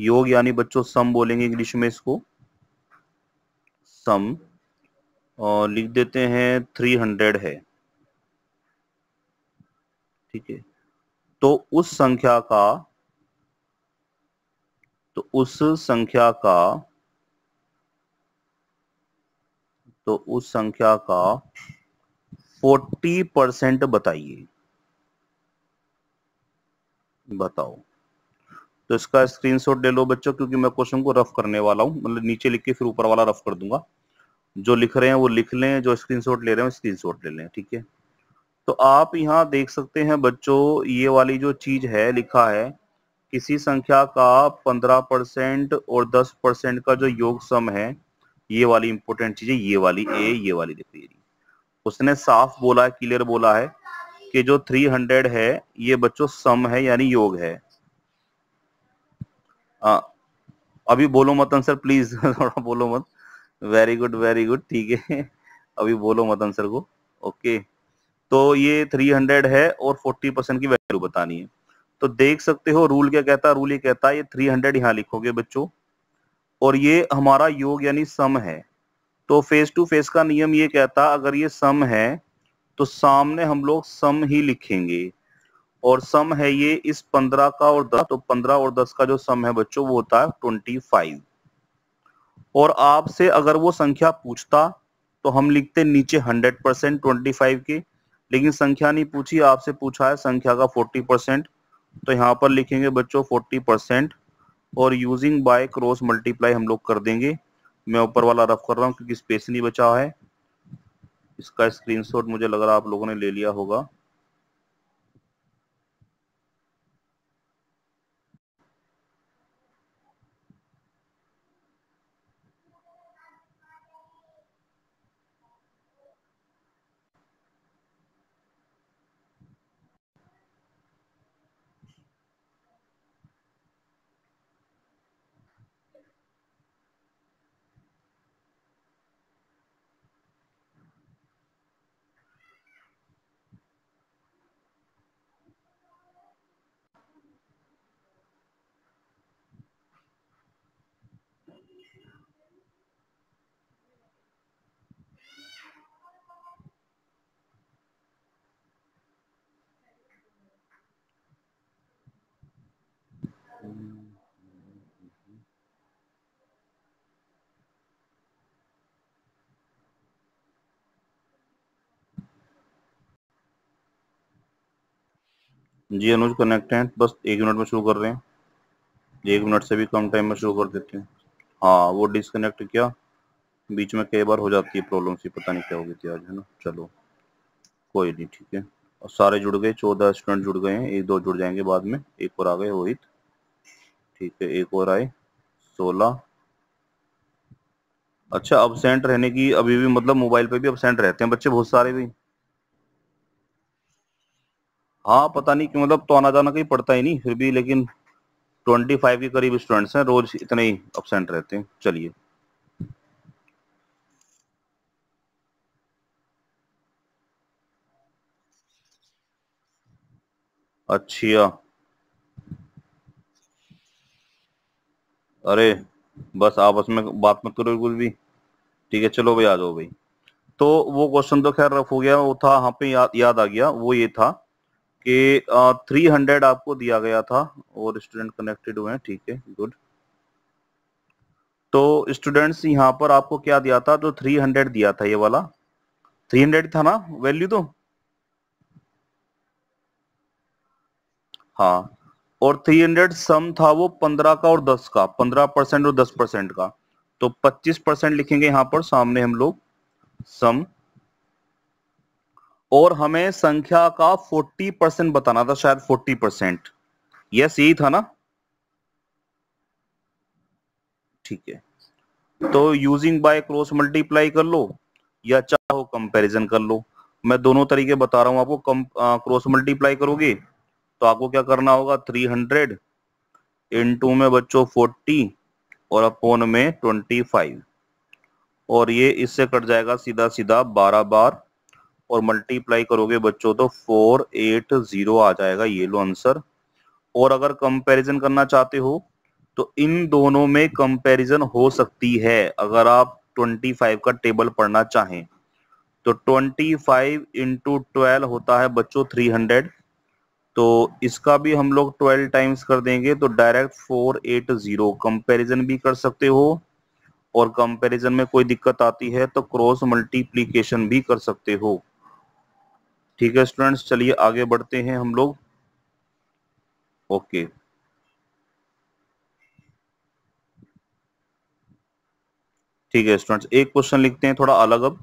योग यानी बच्चों सम बोलेंगे इंग्लिश में इसको सम और लिख देते हैं थ्री हंड्रेड है ठीक है तो उस संख्या का तो उस संख्या का तो उस संख्या का 40 परसेंट बताइए बताओ तो इसका स्क्रीनशॉट ले लो बच्चों क्योंकि मैं क्वेश्चन को रफ करने वाला हूं मतलब नीचे लिख के फिर ऊपर वाला रफ कर दूंगा जो लिख रहे हैं वो लिख लें जो स्क्रीनशॉट ले रहे हैं स्क्रीनशॉट ले लें ठीक है तो आप यहां देख सकते हैं बच्चों ये वाली जो चीज है लिखा है किसी संख्या का 15 परसेंट और 10 परसेंट का जो योग सम है ये वाली इंपोर्टेंट चीज है ये वाली ए ये वाली ये उसने साफ बोला क्लियर बोला है कि जो 300 है ये बच्चों सम है यानी योग है आ, अभी बोलो मत आंसर प्लीज थोड़ा बोलो मत वेरी गुड वेरी गुड ठीक है अभी बोलो मत आंसर को ओके तो ये 300 है और 40 परसेंट की वैल्यू बतानी है तो देख सकते हो रूल क्या कहता है रूल ये कहता है ये 300 हंड्रेड यहाँ लिखोगे बच्चों और ये हमारा योग यानी सम है तो फेस टू फेस का नियम ये कहता अगर ये सम है तो सामने हम लोग सम ही लिखेंगे और सम है ये इस पंद्रह का और दस तो पंद्रह और दस का जो सम है बच्चों वो होता है ट्वेंटी फाइव और आपसे अगर वो संख्या पूछता तो हम लिखते नीचे हंड्रेड परसेंट ट्वेंटी फाइव के लेकिन संख्या नहीं पूछी आपसे पूछा है संख्या का फोर्टी परसेंट तो यहाँ पर लिखेंगे बच्चों फोर्टी परसेंट और यूजिंग बाय क्रॉस मल्टीप्लाई हम लोग कर देंगे मैं ऊपर वाला रफ कर रहा हूँ क्योंकि स्पेस नहीं बचा है इसका स्क्रीनशॉट मुझे लग रहा आप लोगों ने ले लिया होगा जी अनुज कनेक्ट हैं बस एक मिनट में शुरू कर रहे हैं एक मिनट से भी कम टाइम में शुरू कर देते हैं हाँ वो डिसकनेक्ट किया बीच में कई बार हो जाती है प्रॉब्लम सी पता नहीं क्या हो गई थी आज है ना चलो कोई नहीं ठीक है और सारे जुड़ गए चौदह स्टूडेंट जुड़ गए हैं एक दो जुड़ जाएंगे बाद में एक और आ गए रोहित ठीक है एक और आए सोलह अच्छा अब सेंट रहने की अभी भी मतलब मोबाइल पे भी अब सेंट रहते हैं बच्चे बहुत सारे भी हाँ पता नहीं क्यों मतलब तो आना जाना कहीं पड़ता ही नहीं फिर भी लेकिन ट्वेंटी फाइव के करीब स्टूडेंट्स हैं रोज इतने ही अपसेंट रहते हैं चलिए अच्छा अरे बस आपस में बात मत करो बिल्कुल भी ठीक है चलो भाई आ जाओ भाई तो वो क्वेश्चन तो खैर रफ हो गया वो था यहाँ पे याद याद आ गया वो ये था कि थ्री हंड्रेड आपको दिया गया था और स्टूडेंट कनेक्टेड हुए हैं ठीक है गुड तो स्टूडेंट्स यहाँ पर आपको क्या दिया था तो थ्री हंड्रेड दिया था ये वाला थ्री हंड्रेड था ना वैल्यू तो हाँ और थ्री हंड्रेड सम था वो पंद्रह का और दस का पंद्रह परसेंट और दस परसेंट का तो पच्चीस परसेंट लिखेंगे यहाँ पर सामने हम लोग सम और हमें संख्या का 40 परसेंट बताना था शायद 40 परसेंट यस यही था ना ठीक है तो यूजिंग बाय क्रॉस मल्टीप्लाई कर लो या चाहो कंपैरिजन कर लो मैं दोनों तरीके बता रहा हूं आपको क्रॉस मल्टीप्लाई करोगे तो आपको क्या करना होगा 300 हंड्रेड इन टू में बच्चों 40 और अपोन में 25 और ये इससे कट जाएगा सीधा सीधा 12 बार और मल्टीप्लाई करोगे बच्चों तो फोर एट जीरो आ जाएगा ये लो आंसर और अगर कंपैरिजन करना चाहते हो तो इन दोनों में कंपैरिजन हो सकती है अगर आप 25 का टेबल पढ़ना चाहें तो 25 फाइव इंटू ट्वेल्व होता है बच्चों 300 तो इसका भी हम लोग 12 टाइम्स कर देंगे तो डायरेक्ट 480 कंपेरिजन भी कर सकते हो और कंपैरिजन में कोई दिक्कत आती है तो क्रॉस मल्टीप्लीकेशन भी कर सकते हो ठीक है स्टूडेंट्स चलिए आगे बढ़ते हैं हम लोग ओके ठीक है स्टूडेंट्स एक क्वेश्चन लिखते हैं थोड़ा अलग अब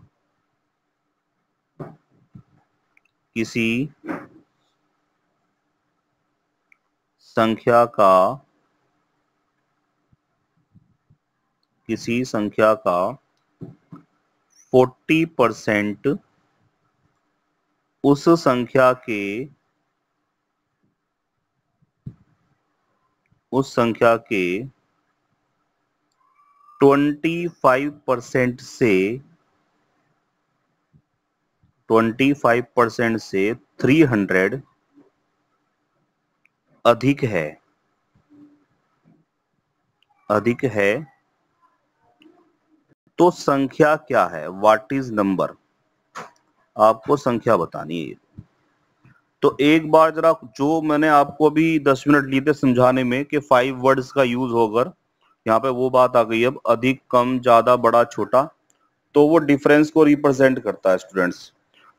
किसी संख्या का किसी संख्या का 40 परसेंट उस संख्या के उस संख्या के 25 परसेंट से 25 परसेंट से 300 अधिक है अधिक है तो संख्या क्या है वाट इज नंबर आपको संख्या बतानी है तो एक बार जरा जो मैंने आपको अभी दस मिनट लिए थे समझाने में कि फाइव वर्ड्स का यूज होकर यहाँ पे वो बात आ गई अब अधिक कम ज्यादा बड़ा छोटा तो वो डिफरेंस को रिप्रेजेंट करता है स्टूडेंट्स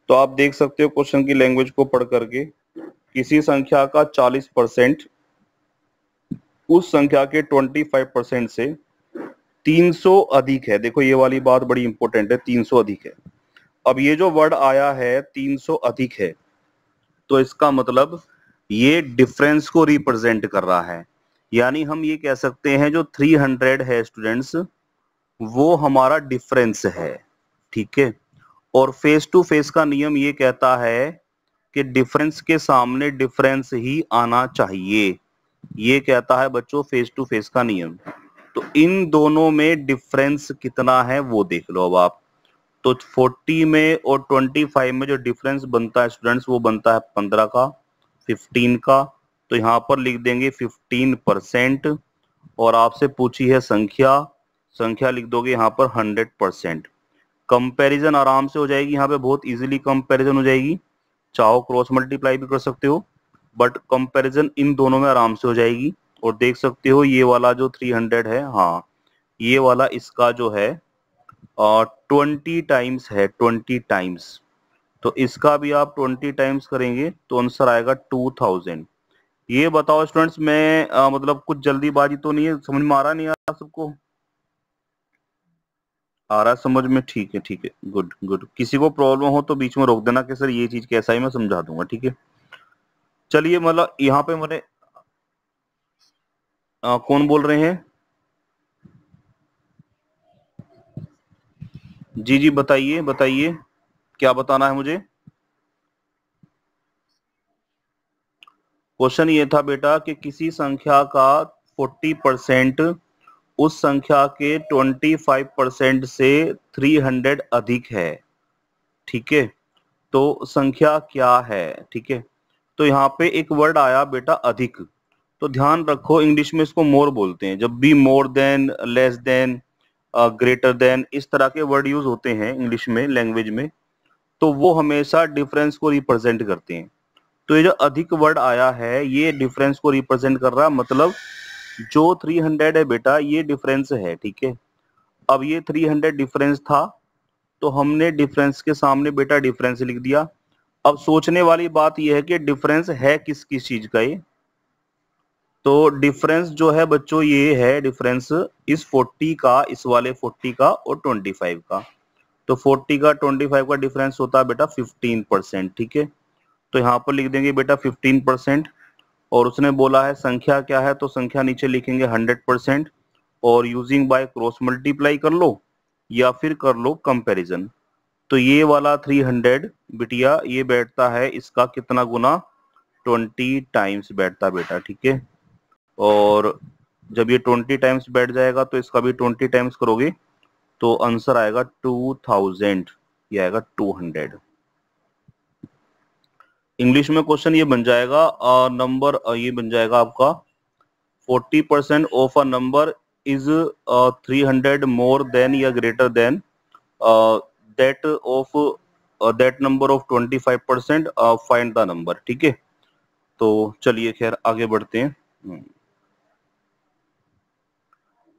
तो आप देख सकते हो क्वेश्चन की लैंग्वेज को पढ़ करके किसी संख्या का 40 परसेंट उस संख्या के 25 परसेंट से 300 अधिक है देखो ये वाली बात बड़ी इंपॉर्टेंट है 300 अधिक है अब ये जो वर्ड आया है 300 अधिक है तो इसका मतलब ये डिफरेंस को रिप्रेजेंट कर रहा है यानी हम ये कह सकते हैं जो 300 है स्टूडेंट्स वो हमारा डिफरेंस है ठीक है और फेस टू फेस का नियम ये कहता है कि डिफरेंस के सामने डिफरेंस ही आना चाहिए ये कहता है बच्चों फेस टू फेस का नियम तो इन दोनों में डिफरेंस कितना है वो देख लो अब आप तो 40 में और 25 में जो डिफरेंस बनता है स्टूडेंट्स वो बनता है 15 का 15 का तो यहाँ पर लिख देंगे 15 परसेंट और आपसे पूछी है संख्या संख्या लिख दोगे यहाँ पर 100 परसेंट कंपेरिजन आराम से हो जाएगी यहाँ पे बहुत इजीली कंपेरिजन हो जाएगी चाहो क्रॉस मल्टीप्लाई भी कर सकते हो बट कंपेरिजन इन दोनों में आराम से हो जाएगी और देख सकते हो ये वाला जो थ्री है हाँ ये वाला इसका जो है और ट्वेंटी टाइम्स है ट्वेंटी टाइम्स तो इसका भी आप ट्वेंटी टाइम्स करेंगे तो आंसर आएगा टू थाउजेंड ये बताओ स्टूडेंट्स मैं आ, मतलब कुछ जल्दीबाजी तो नहीं है समझ में आ रहा नहीं आ रहा सबको आ रहा समझ में ठीक है ठीक है गुड गुड किसी को प्रॉब्लम हो तो बीच में रोक देना कि सर ये चीज कैसा है मैं समझा दूंगा ठीक है चलिए मतलब यहाँ पे मैंने कौन बोल रहे हैं जी जी बताइए बताइए क्या बताना है मुझे क्वेश्चन ये था बेटा कि किसी संख्या का 40 परसेंट उस संख्या के 25 परसेंट से 300 अधिक है ठीक है तो संख्या क्या है ठीक है तो यहाँ पे एक वर्ड आया बेटा अधिक तो ध्यान रखो इंग्लिश में इसको मोर बोलते हैं जब भी more than less than greater than इस तरह के वर्ड यूज होते हैं इंग्लिश में लैंग्वेज में तो वो हमेशा डिफरेंस को रिप्रेजेंट करते हैं तो ये जो अधिक वर्ड आया है ये डिफरेंस को रिप्रेजेंट कर रहा मतलब जो 300 है बेटा ये डिफरेंस है ठीक है अब ये 300 डिफरेंस था तो हमने डिफरेंस के सामने बेटा डिफरेंस लिख दिया अब सोचने वाली बात यह है कि डिफरेंस है किस किस चीज का ये तो डिफरेंस जो है बच्चों ये है डिफरेंस इस 40 का इस वाले 40 का और 25 का तो 40 का 25 का डिफरेंस होता है बेटा 15 परसेंट ठीक है तो यहाँ पर लिख देंगे बेटा 15 परसेंट और उसने बोला है संख्या क्या है तो संख्या नीचे लिखेंगे 100 परसेंट और यूजिंग बाय क्रॉस मल्टीप्लाई कर लो या फिर कर लो कंपेरिजन तो ये वाला थ्री बिटिया ये बैठता है इसका कितना गुना ट्वेंटी टाइम्स बैठता बेटा ठीक है और जब ये ट्वेंटी टाइम्स बैठ जाएगा तो इसका भी ट्वेंटी टाइम्स करोगे तो आंसर आएगा टू थाउजेंड ये आएगा टू हंड्रेड इंग्लिश में क्वेश्चन ये बन जाएगा नंबर ये बन जाएगा आपका forty percent of a number is three hundred more than या greater than that of that number of twenty five percent find the number ठीक है तो चलिए खैर आगे बढ़ते हैं हम्म।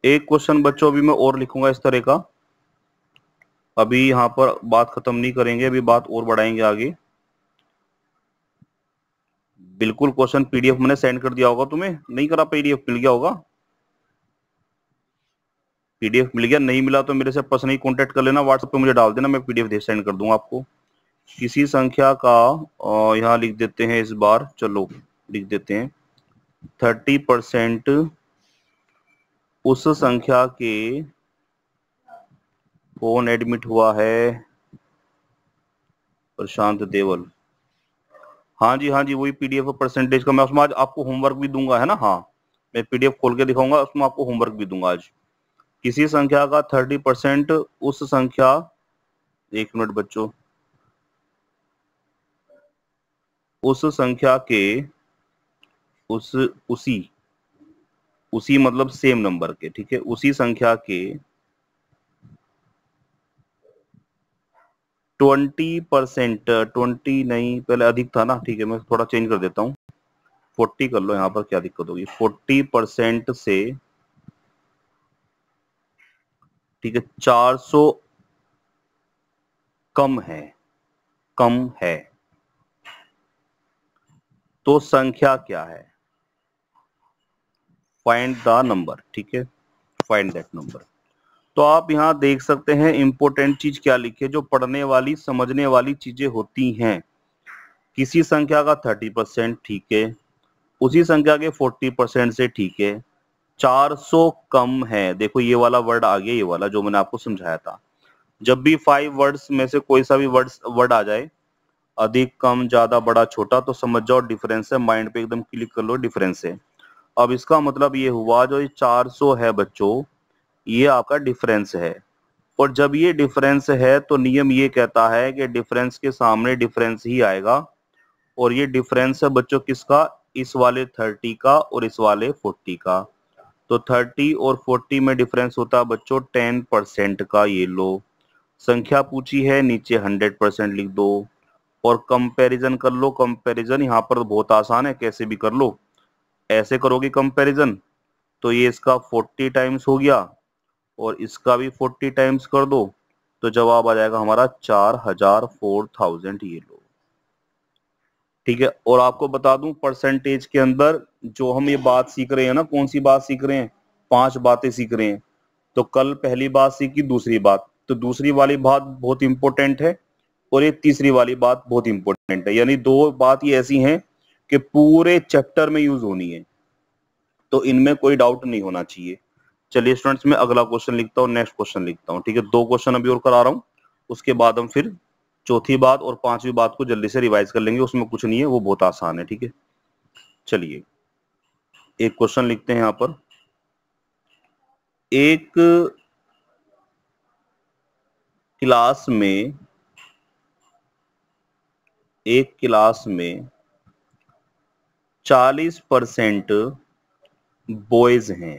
एक क्वेश्चन बच्चों अभी मैं और लिखूंगा इस तरह का अभी यहां पर बात खत्म नहीं करेंगे अभी बात और बढ़ाएंगे आगे बिल्कुल क्वेश्चन पीडीएफ मैंने सेंड कर दिया होगा तुम्हें नहीं करा पीडीएफ मिल गया होगा पीडीएफ मिल गया नहीं मिला तो मेरे से ही कॉन्टेक्ट कर लेना व्हाट्सएप पे मुझे डाल देना मैं पीडीएफ दे सेंड कर दूंगा आपको किसी संख्या का यहाँ लिख देते हैं इस बार चलो लिख देते हैं थर्टी परसेंट उस संख्या के कौन एडमिट हुआ है प्रशांत देवल हाँ जी हाँ जी वही पीडीएफ परसेंटेज का मैं उसमें आज आपको होमवर्क भी दूंगा है ना हाँ मैं पीडीएफ खोल के दिखाऊंगा उसमें आपको होमवर्क भी दूंगा आज किसी संख्या का थर्टी परसेंट उस संख्या एक मिनट बच्चों उस संख्या के उस उसी उसी मतलब सेम नंबर के ठीक है उसी संख्या के 20 परसेंट ट्वेंटी नहीं पहले अधिक था ना ठीक है मैं थोड़ा चेंज कर देता हूँ 40 कर लो यहां पर क्या दिक्कत होगी 40 परसेंट से ठीक है 400 कम है कम है तो संख्या क्या है फाइंड द नंबर ठीक है फाइंड दैट नंबर तो आप यहाँ देख सकते हैं इंपोर्टेंट चीज क्या लिखी है जो पढ़ने वाली समझने वाली चीजें होती हैं किसी संख्या का थर्टी परसेंट ठीक है उसी संख्या के फोर्टी परसेंट से ठीक है चार सौ कम है देखो ये वाला वर्ड आ गया ये वाला जो मैंने आपको समझाया था जब भी फाइव वर्ड्स में से कोई सा भी वर्ड वर्ड आ जाए अधिक कम ज्यादा बड़ा छोटा तो समझ जाओ डिफरेंस है माइंड पे एकदम क्लिक कर लो डिफरेंस है अब इसका मतलब ये हुआ जो ये 400 है बच्चों ये आपका डिफरेंस है और जब ये डिफरेंस है तो नियम ये कहता है कि डिफरेंस के सामने डिफरेंस ही आएगा और ये डिफरेंस है बच्चों किसका इस वाले थर्टी का और इस वाले फोर्टी का तो थर्टी और फोर्टी में डिफरेंस होता है बच्चों टेन परसेंट का ये लो संख्या पूछी है नीचे हंड्रेड परसेंट लिख दो और कंपेरिजन कर लो कंपेरिजन यहाँ पर तो बहुत आसान है कैसे भी कर लो ऐसे करोगे कंपैरिजन तो ये इसका 40 टाइम्स हो गया और इसका भी 40 टाइम्स कर दो तो जवाब आ जाएगा हमारा चार हजार फोर थाउजेंड ये लो ठीक है और आपको बता दूं परसेंटेज के अंदर जो हम ये बात सीख रहे हैं ना कौन सी बात सीख रहे हैं पांच बातें सीख रहे हैं तो कल पहली बात सीखी दूसरी बात तो दूसरी वाली बात बहुत इंपॉर्टेंट है और ये तीसरी वाली बात बहुत इंपॉर्टेंट है यानी दो बात ये ऐसी हैं कि पूरे चैप्टर में यूज होनी है तो इनमें कोई डाउट नहीं होना चाहिए चलिए स्टूडेंट्स मैं अगला क्वेश्चन लिखता हूँ नेक्स्ट क्वेश्चन लिखता हूँ ठीक है दो क्वेश्चन अभी और करा रहा हूँ उसके बाद हम फिर चौथी बात और पांचवी बात को जल्दी से रिवाइज कर लेंगे उसमें कुछ नहीं है वो बहुत आसान है ठीक है चलिए एक क्वेश्चन लिखते हैं यहाँ पर एक क्लास में एक क्लास में चालीस परसेंट बॉयज हैं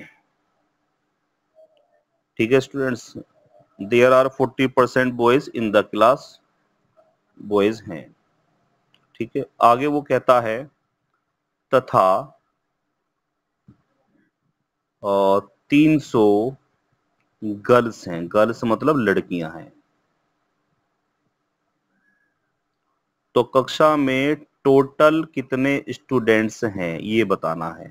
ठीक है students there are forty percent boys in the class boys हैं ठीक है आगे वो कहता है तथा तीन सौ गर्ल्स हैं गर्ल्स मतलब लड़कियां हैं तो कक्षा में टोटल कितने स्टूडेंट्स हैं ये बताना है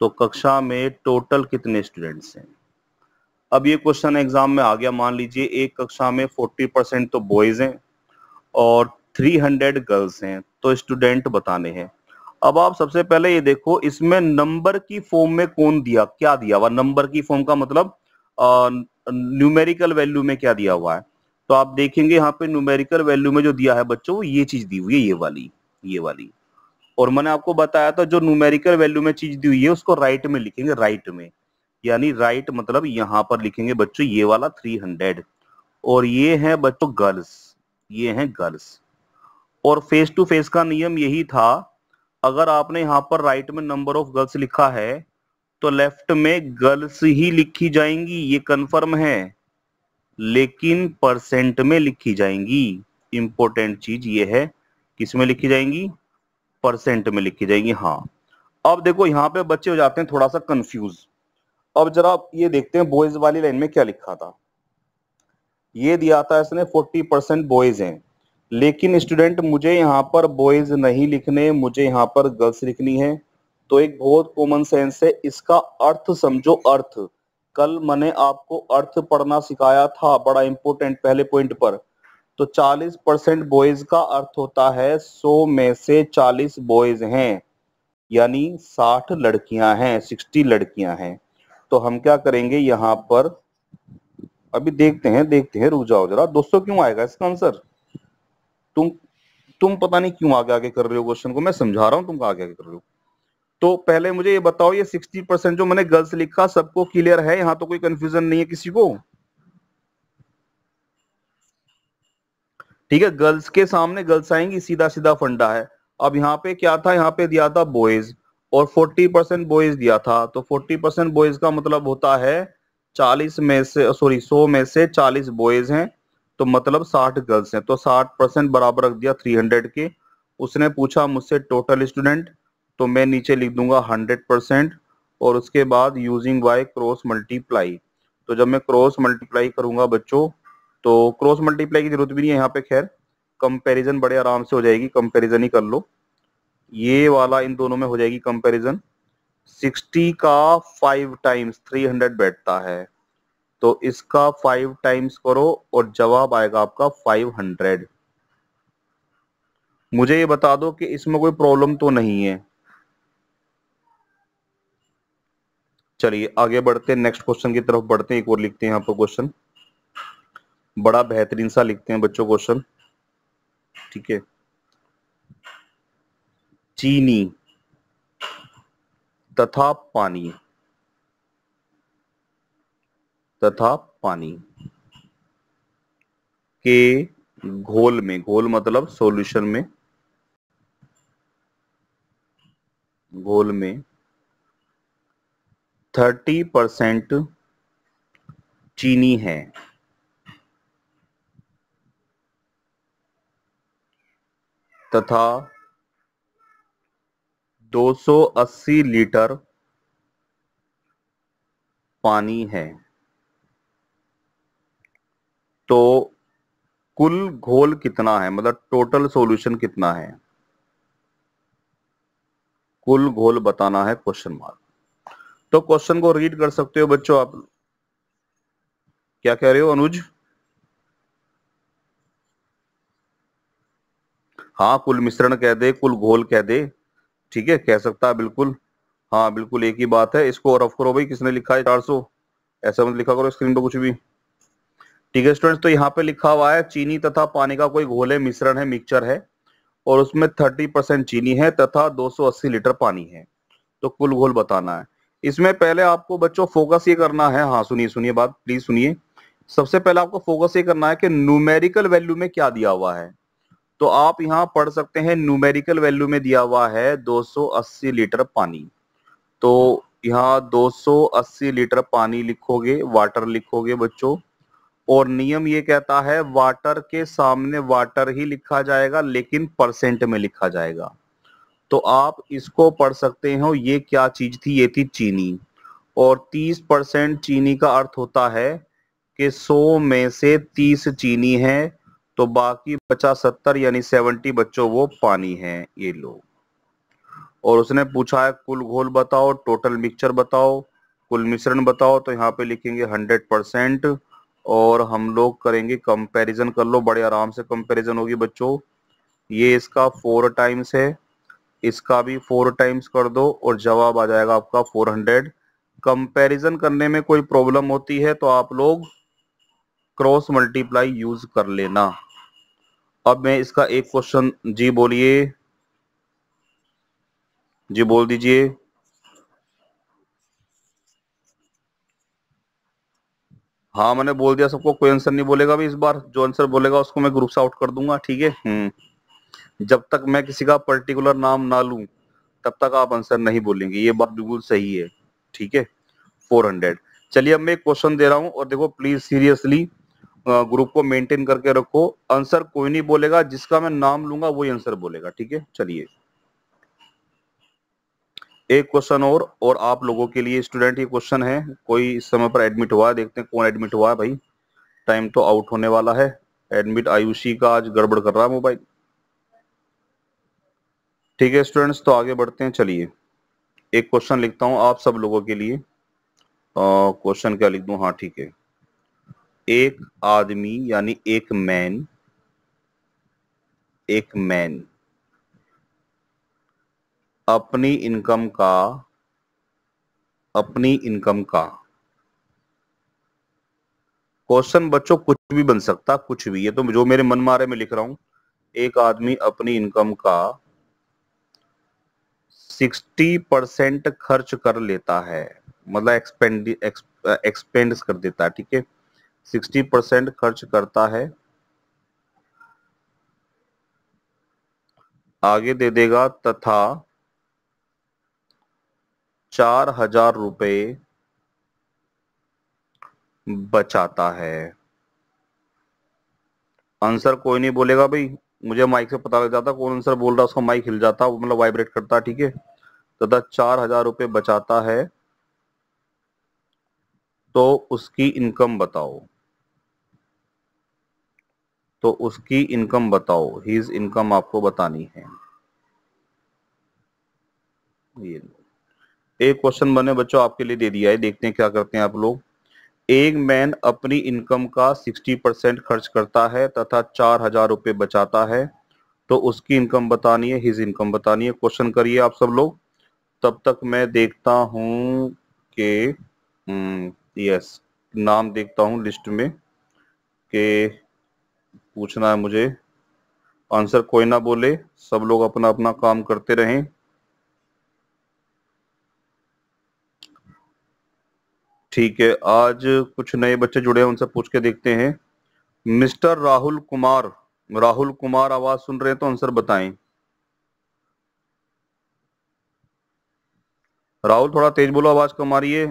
तो कक्षा में टोटल कितने स्टूडेंट्स हैं अब ये क्वेश्चन एग्जाम में आ गया मान लीजिए एक कक्षा में 40 परसेंट तो बॉयज हैं और 300 गर्ल्स हैं तो स्टूडेंट बताने हैं अब आप सबसे पहले ये देखो इसमें नंबर की फॉर्म में कौन दिया क्या दिया हुआ नंबर की फॉर्म का मतलब न्यूमेरिकल वैल्यू में क्या दिया हुआ है तो आप देखेंगे यहाँ पे न्यूमेरिकल वैल्यू में जो दिया है बच्चों ये चीज दी हुई है ये वाली ये वाली और मैंने आपको बताया था जो न्यूमेरिकल वैल्यू में चीज दी हुई है उसको राइट में लिखेंगे राइट में यानी राइट मतलब यहाँ पर लिखेंगे बच्चों ये वाला 300 और ये है बच्चों गर्ल्स ये है गर्ल्स और फेस टू फेस का नियम यही था अगर आपने यहाँ पर राइट में नंबर ऑफ गर्ल्स लिखा है तो लेफ्ट में गर्ल्स ही लिखी जाएंगी ये कन्फर्म है लेकिन परसेंट में लिखी जाएंगी इंपॉर्टेंट चीज ये है किस में लिखी जाएंगी परसेंट में लिखी जाएंगी हाँ अब देखो यहाँ पे बच्चे हो जाते हैं थोड़ा सा कंफ्यूज अब जरा ये देखते हैं बॉयज वाली लाइन में क्या लिखा था ये दिया था इसने 40 परसेंट बॉयज हैं लेकिन स्टूडेंट मुझे यहाँ पर बॉयज नहीं लिखने मुझे यहाँ पर गर्ल्स लिखनी है तो एक बहुत कॉमन सेंस है इसका अर्थ समझो अर्थ कल मैंने आपको अर्थ पढ़ना सिखाया था बड़ा इंपॉर्टेंट पहले पॉइंट पर तो 40 परसेंट बॉयज का अर्थ होता है 100 में से 40 बॉयज हैं यानी 60 लड़कियां हैं 60 लड़कियां हैं तो हम क्या करेंगे यहाँ पर अभी देखते हैं देखते हैं रुक जाओ जरा दोस्तों क्यों आएगा इसका आंसर तुम तुम पता नहीं क्यों आगे आगे कर रहे हो क्वेश्चन को मैं समझा रहा हूँ तुम आगे आगे कर रहे हो तो पहले मुझे ये बताओ ये सिक्सटी परसेंट जो मैंने गर्ल्स लिखा सबको क्लियर है यहाँ तो कोई कंफ्यूजन नहीं है किसी को ठीक है गर्ल्स के सामने गर्ल्स आएंगी सीधा सीधा फंडा है अब यहाँ पे क्या था यहाँ पे दिया था बॉयज और 40 परसेंट बॉयज दिया था तो 40 परसेंट बॉयज का मतलब होता है 40 में से सॉरी 100 में से 40 बॉयज हैं तो मतलब 60 गर्ल्स हैं तो 60 परसेंट बराबर रख दिया 300 के उसने पूछा मुझसे टोटल स्टूडेंट तो मैं नीचे लिख दूंगा हंड्रेड परसेंट और उसके बाद यूजिंग बाय क्रॉस मल्टीप्लाई तो जब मैं क्रॉस मल्टीप्लाई करूंगा बच्चों तो क्रॉस मल्टीप्लाई की जरूरत भी नहीं है यहाँ पे खैर कंपैरिजन बड़े आराम से हो जाएगी कंपैरिजन ही कर लो ये वाला इन दोनों में हो जाएगी कंपैरिजन 60 का फाइव टाइम्स 300 बैठता है तो इसका फाइव टाइम्स करो और जवाब आएगा आपका 500 मुझे ये बता दो कि इसमें कोई प्रॉब्लम तो नहीं है चलिए आगे बढ़ते हैं नेक्स्ट क्वेश्चन की तरफ बढ़ते हैं एक और लिखते हैं यहाँ पर क्वेश्चन बड़ा बेहतरीन सा लिखते हैं बच्चों क्वेश्चन ठीक है चीनी तथा पानी तथा पानी के घोल में घोल मतलब सॉल्यूशन में घोल में थर्टी परसेंट चीनी है तथा 280 लीटर पानी है तो कुल घोल कितना है मतलब टोटल सॉल्यूशन कितना है कुल घोल बताना है क्वेश्चन मार्क तो क्वेश्चन को रीड कर सकते हो बच्चों आप क्या कह रहे हो अनुज हाँ कुल मिश्रण कह दे कुल घोल कह दे ठीक है कह सकता है बिल्कुल हाँ बिल्कुल एक ही बात है इसको रफ करो भाई किसने लिखा है चार सौ ऐसा मत लिखा करो स्क्रीन पर कुछ भी ठीक है स्टूडेंट्स तो यहाँ पे लिखा हुआ है चीनी तथा पानी का कोई घोल है मिश्रण है मिक्सचर है और उसमें थर्टी परसेंट चीनी है तथा दो सौ अस्सी लीटर पानी है तो कुल घोल बताना है इसमें पहले आपको बच्चों फोकस ये करना है हाँ सुनिए सुनिए बात प्लीज सुनिए सबसे पहले आपको फोकस ये करना है कि न्यूमेरिकल वैल्यू में क्या दिया हुआ है तो आप यहाँ पढ़ सकते हैं न्यूमेरिकल वैल्यू में दिया हुआ है 280 लीटर पानी तो यहाँ 280 लीटर पानी लिखोगे वाटर लिखोगे बच्चों और नियम ये कहता है वाटर के सामने वाटर ही लिखा जाएगा लेकिन परसेंट में लिखा जाएगा तो आप इसको पढ़ सकते हो ये क्या चीज थी ये थी चीनी और 30 परसेंट चीनी का अर्थ होता है कि 100 में से 30 चीनी है तो बाकी बचा 70 यानी 70 बच्चों वो पानी है ये लोग और उसने पूछा है कुल घोल बताओ टोटल मिक्सचर बताओ कुल मिश्रण बताओ तो यहाँ पे लिखेंगे 100 परसेंट और हम लोग करेंगे कंपैरिजन कर लो बड़े आराम से कंपैरिजन होगी बच्चों ये इसका फोर टाइम्स है इसका भी फोर टाइम्स कर दो और जवाब आ जाएगा आपका फोर हंड्रेड कंपेरिजन करने में कोई प्रॉब्लम होती है तो आप लोग क्रॉस मल्टीप्लाई यूज कर लेना अब मैं इसका एक क्वेश्चन जी बोलिए जी बोल दीजिए हाँ मैंने बोल दिया सबको कोई आंसर नहीं बोलेगा भी इस बार जो आंसर बोलेगा उसको मैं ग्रुप से आउट कर दूंगा ठीक है हम्म जब तक मैं किसी का पर्टिकुलर नाम ना लू तब तक आप आंसर नहीं बोलेंगे ये बात बिल्कुल सही है ठीक है फोर हंड्रेड चलिए अब मैं एक क्वेश्चन दे रहा हूँ और देखो प्लीज सीरियसली ग्रुप को मेंटेन करके रखो आंसर कोई नहीं बोलेगा जिसका मैं नाम लूंगा वही आंसर बोलेगा ठीक है चलिए एक क्वेश्चन और और आप लोगों के लिए स्टूडेंट ये क्वेश्चन है कोई इस समय पर एडमिट हुआ है देखते हैं कौन एडमिट हुआ है भाई टाइम तो आउट होने वाला है एडमिट आयुषी का आज गड़बड़ कर रहा है मोबाइल ठीक है स्टूडेंट्स तो आगे बढ़ते हैं चलिए एक क्वेश्चन लिखता हूं आप सब लोगों के लिए क्वेश्चन क्या लिख दू हाँ ठीक है एक आदमी यानी एक मैन एक मैन अपनी इनकम का अपनी इनकम का क्वेश्चन बच्चों कुछ भी बन सकता कुछ भी ये तो जो मेरे मन मारे में लिख रहा हूं एक आदमी अपनी इनकम का सिक्सटी परसेंट खर्च कर लेता है मतलब एक्सपेंड एक्सपेंड कर देता है ठीक है सिक्सटी परसेंट खर्च करता है आगे दे देगा तथा चार हजार रुपये बचाता है आंसर कोई नहीं बोलेगा भाई मुझे माइक से पता लग जाता कौन आंसर बोल रहा उसका माइक हिल जाता वो मतलब वाइब्रेट करता ठीक है तथा चार हजार रुपये बचाता है तो उसकी इनकम बताओ तो उसकी इनकम बताओ हिज इनकम आपको बतानी है ये एक क्वेश्चन बने बच्चों आपके लिए दे दिया है देखते हैं क्या करते हैं आप लोग एक मैन अपनी इनकम का 60 परसेंट खर्च करता है तथा चार हजार रुपये बचाता है तो उसकी इनकम बतानी है हिज इनकम बतानी है क्वेश्चन करिए आप सब लोग तब तक मैं देखता हूँ के यस हम्म, नाम देखता हूँ लिस्ट में कि पूछना है मुझे आंसर कोई ना बोले सब लोग अपना अपना काम करते रहें ठीक है आज कुछ नए बच्चे जुड़े हैं उनसे पूछ के देखते हैं मिस्टर राहुल कुमार राहुल कुमार आवाज सुन रहे हैं तो आंसर बताएं राहुल थोड़ा तेज बोलो आवाज कम आ रही है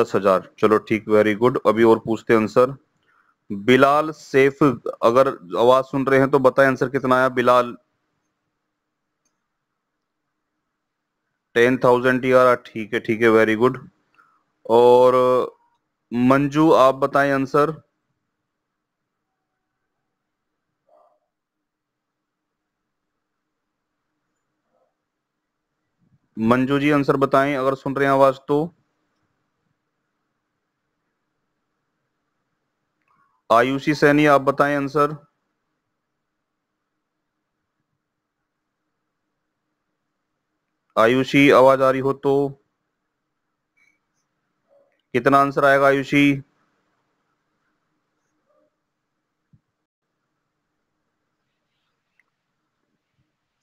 दस हजार चलो ठीक वेरी गुड अभी और पूछते हैं आंसर बिलाल सेफ अगर आवाज सुन रहे हैं तो बताएं आंसर कितना आया Bilal ten thousand T R ठीक है ठीक है वेरी गुड और मंजू आप बताएं आंसर मंजू जी आंसर बताएं अगर सुन रहे हैं आवाज तो आयुषी सैनी आप बताएं आंसर आयुषी आवाज आ रही हो तो कितना आंसर आएगा आयुषी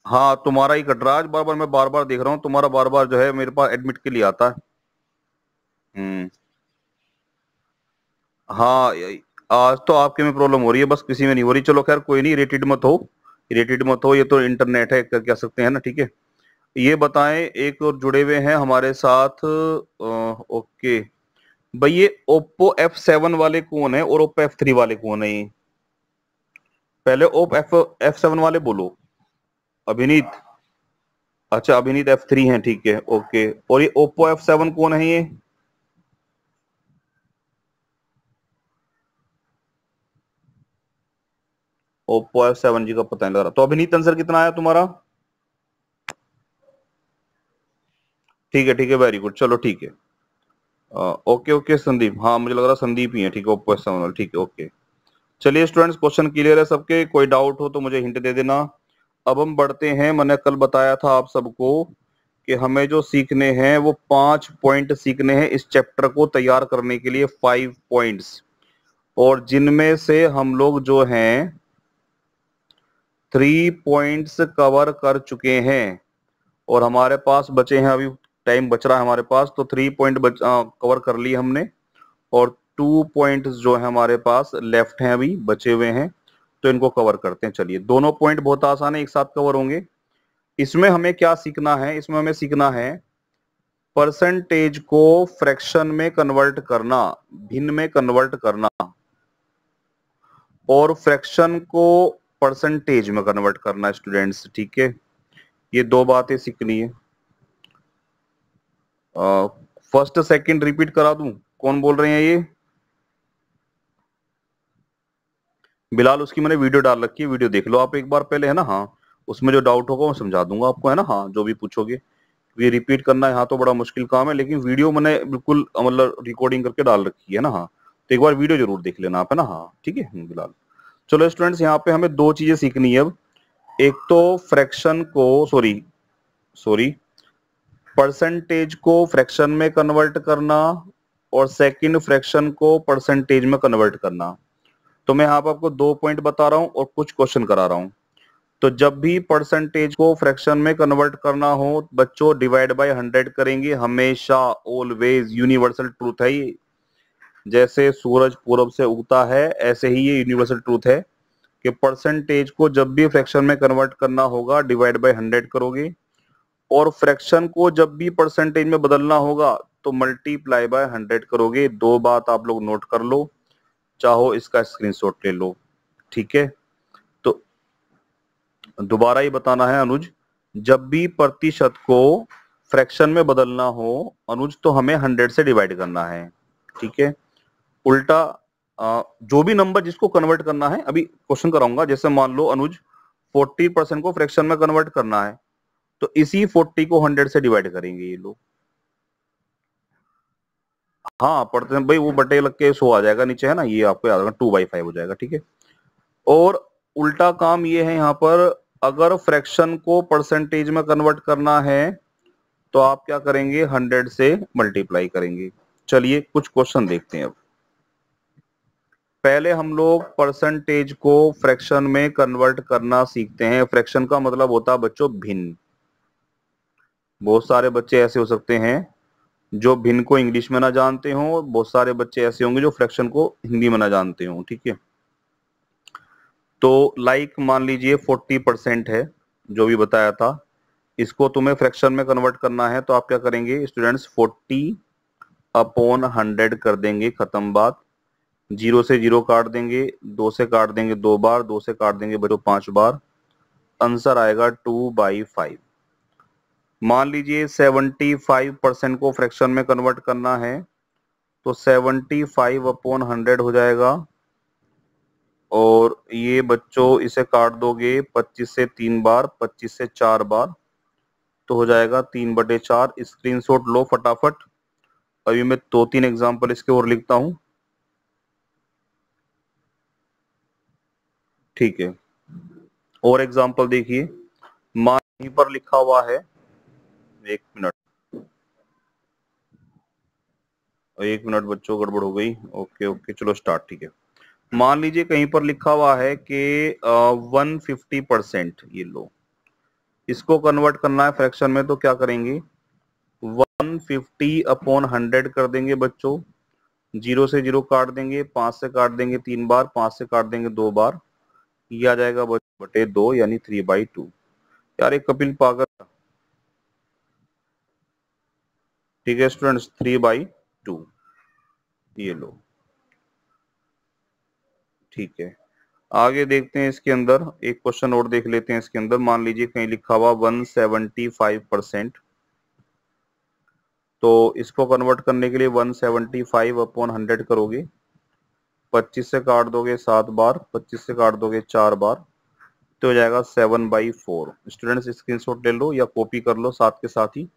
हाँ तुम्हारा ही कटराज बार बार मैं बार बार देख रहा हूँ तुम्हारा बार बार जो है मेरे पास एडमिट के लिए आता है हम्म। हाँ आज तो आपके में प्रॉब्लम हो रही है बस किसी में नहीं हो रही चलो खैर कोई नहीं रेटेड मत हो रेटेड मत हो ये तो इंटरनेट है कह सकते हैं ना ठीक है ये बताएं एक और जुड़े हुए हैं हमारे साथ ओके भाई ये ओप्पो एफ सेवन वाले कौन है और ओप्पो एफ थ्री वाले कौन है पहले ओप एफ एफ सेवन वाले बोलो अभिनीत अच्छा अभिनीत एफ थ्री है ठीक है ओके और ये ओप्पो एफ सेवन कौन है ये ओप्पो एफ सेवन जी का पता नहीं लग रहा तो अभिनीत आंसर कितना आया तुम्हारा ठीक है ठीक है वेरी गुड चलो ठीक है ओके ओके संदीप हाँ मुझे लग रहा संदीप ही है ठीक है ओप्पो सेवन ठीक है ओके चलिए स्टूडेंट्स क्वेश्चन क्लियर है सबके कोई डाउट हो तो मुझे हिंट दे देना अब हम बढ़ते हैं मैंने कल बताया था आप सबको कि हमें जो सीखने हैं वो पांच पॉइंट सीखने हैं इस चैप्टर को तैयार करने के लिए फाइव पॉइंट्स और जिनमें से हम लोग जो हैं थ्री पॉइंट्स कवर कर चुके हैं और हमारे पास बचे हैं अभी टाइम बच रहा है हमारे पास तो थ्री पॉइंट कवर कर लिए हमने और टू पॉइंट जो है हमारे पास लेफ्ट हैं अभी बचे हुए हैं तो इनको कवर करते हैं चलिए दोनों पॉइंट बहुत आसान है एक साथ कवर होंगे इसमें हमें क्या सीखना है इसमें हमें सीखना है परसेंटेज को फ्रैक्शन में कन्वर्ट करना भिन्न में कन्वर्ट करना और फ्रैक्शन को परसेंटेज में कन्वर्ट करना स्टूडेंट्स ठीक है ये दो बातें सीखनी है फर्स्ट सेकंड रिपीट करा दूं कौन बोल रहे हैं ये बिलाल उसकी मैंने वीडियो डाल रखी है वीडियो देख लो आप एक बार पहले है ना हाँ उसमें जो डाउट होगा मैं समझा दूंगा आपको है ना हाँ जो भी पूछोगे ये रिपीट करना यहाँ तो बड़ा मुश्किल काम है लेकिन वीडियो मैंने बिल्कुल मतलब रिकॉर्डिंग करके डाल रखी है ना हाँ तो एक बार वीडियो जरूर देख लेना आप है ना हाँ ठीक है बिलाल चलो स्टूडेंट्स यहाँ पे हमें दो चीजें सीखनी है अब एक तो फ्रैक्शन को सॉरी सॉरी परसेंटेज को फ्रैक्शन में कन्वर्ट करना और सेकंड फ्रैक्शन को परसेंटेज में कन्वर्ट करना तो मैं यहाँ पर आपको दो पॉइंट बता रहा हूँ और कुछ क्वेश्चन करा रहा हूँ तो जब भी परसेंटेज को फ्रैक्शन में कन्वर्ट करना हो बच्चों डिवाइड बाय हंड्रेड करेंगे हमेशा ऑलवेज यूनिवर्सल ट्रूथ है ये जैसे सूरज पूर्व से उगता है ऐसे ही ये यूनिवर्सल ट्रूथ है कि परसेंटेज को जब भी फ्रैक्शन में कन्वर्ट करना होगा डिवाइड बाय हंड्रेड करोगे और फ्रैक्शन को जब भी परसेंटेज में बदलना होगा तो मल्टीप्लाई बाय हंड्रेड करोगे दो बात आप लोग नोट कर लो चाहो इसका स्क्रीनशॉट ले लो ठीक है तो दोबारा ही बताना है अनुज जब भी प्रतिशत को फ्रैक्शन में बदलना हो अनुज तो हमें हंड्रेड से डिवाइड करना है ठीक है उल्टा जो भी नंबर जिसको कन्वर्ट करना है अभी क्वेश्चन कराऊंगा जैसे मान लो अनुज फोर्टी परसेंट को फ्रैक्शन में कन्वर्ट करना है तो इसी फोर्टी को हंड्रेड से डिवाइड करेंगे ये लोग हाँ पढ़ते हैं भाई वो बटे लग के सो आ जाएगा नीचे है ना ये आपको याद रखना टू बाई फाइव हो जाएगा ठीक है और उल्टा काम ये है यहाँ पर अगर फ्रैक्शन को परसेंटेज में कन्वर्ट करना है तो आप क्या करेंगे हंड्रेड से मल्टीप्लाई करेंगे चलिए कुछ क्वेश्चन देखते हैं अब पहले हम लोग परसेंटेज को फ्रैक्शन में कन्वर्ट करना सीखते हैं फ्रैक्शन का मतलब होता है बच्चों भिन्न बहुत सारे बच्चे ऐसे हो सकते हैं जो भिन्न को इंग्लिश में ना जानते हों और बहुत सारे बच्चे ऐसे होंगे जो फ्रैक्शन को हिंदी में ना जानते हों ठीक है तो लाइक like, मान लीजिए फोर्टी परसेंट है जो भी बताया था इसको तुम्हें फ्रैक्शन में कन्वर्ट करना है तो आप क्या करेंगे स्टूडेंट्स फोर्टी अपॉन हंड्रेड कर देंगे खत्म बात जीरो से जीरो काट देंगे दो से काट देंगे दो बार दो से काट देंगे बच्चों पांच बार आंसर आएगा टू बाई फाइव मान लीजिए 75 परसेंट को फ्रैक्शन में कन्वर्ट करना है तो 75 अपॉन हंड्रेड हो जाएगा और ये बच्चों इसे काट दोगे 25 से तीन बार 25 से चार बार तो हो जाएगा तीन बटे चार स्क्रीन लो फटाफट अभी मैं दो तीन एग्जाम्पल इसके और लिखता हूं ठीक है और एग्जाम्पल देखिए मान यहीं पर लिखा हुआ है एक मिनट एक मिनट बच्चों गड़बड़ हो गई ओके ओके चलो स्टार्ट ठीक है मान लीजिए कहीं पर लिखा हुआ है कि वन फिफ्टी परसेंट ये लो इसको कन्वर्ट करना है फ्रैक्शन में तो क्या करेंगे वन फिफ्टी अपॉन हंड्रेड कर देंगे बच्चों जीरो से जीरो काट देंगे पांच से काट देंगे तीन बार पांच से काट देंगे दो बार ये आ जाएगा बटे दो यानी थ्री बाई टू यार एक कपिल पागल ठीक है स्टूडेंट्स थ्री बाई टू ये लो ठीक है आगे देखते हैं इसके अंदर एक क्वेश्चन और देख लेते हैं इसके अंदर मान लीजिए कहीं लिखा हुआ 175 परसेंट तो इसको कन्वर्ट करने के लिए 175 अपॉन हंड्रेड करोगे 25 से काट दोगे सात बार 25 से काट दोगे चार बार तो हो जाएगा seven by four students screen ले लो या कॉपी कर लो साथ के साथ ही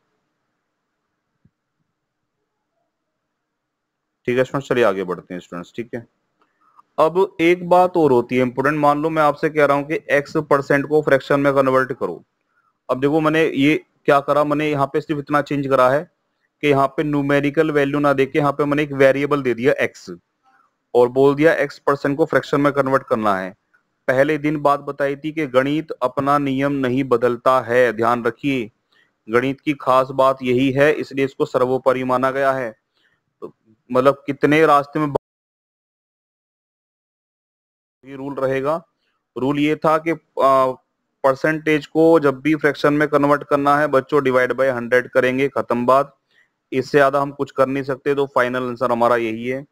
ठीक है स्टूडेंट चलिए आगे बढ़ते हैं स्टूडेंट्स ठीक है अब एक बात और होती है इंपोर्टेंट मान लो मैं आपसे कह रहा हूं कि एक्स परसेंट को फ्रैक्शन में कन्वर्ट करो अब देखो मैंने ये क्या करा मैंने यहाँ पे सिर्फ इतना चेंज करा है कि यहाँ पे न्यूमेरिकल वैल्यू ना देके यहाँ पे मैंने एक वेरिएबल दे दिया एक्स और बोल दिया एक्स परसेंट को फ्रैक्शन में कन्वर्ट करना है पहले दिन बात बताई थी कि गणित अपना नियम नहीं बदलता है ध्यान रखिए गणित की खास बात यही है इसलिए इसको सर्वोपरि माना गया है मतलब कितने रास्ते में रूल रहेगा रूल ये था कि परसेंटेज को जब भी फ्रैक्शन में कन्वर्ट करना है बच्चों डिवाइड बाय हंड्रेड करेंगे खत्म बात इससे ज्यादा हम कुछ कर नहीं सकते तो फाइनल आंसर हमारा यही है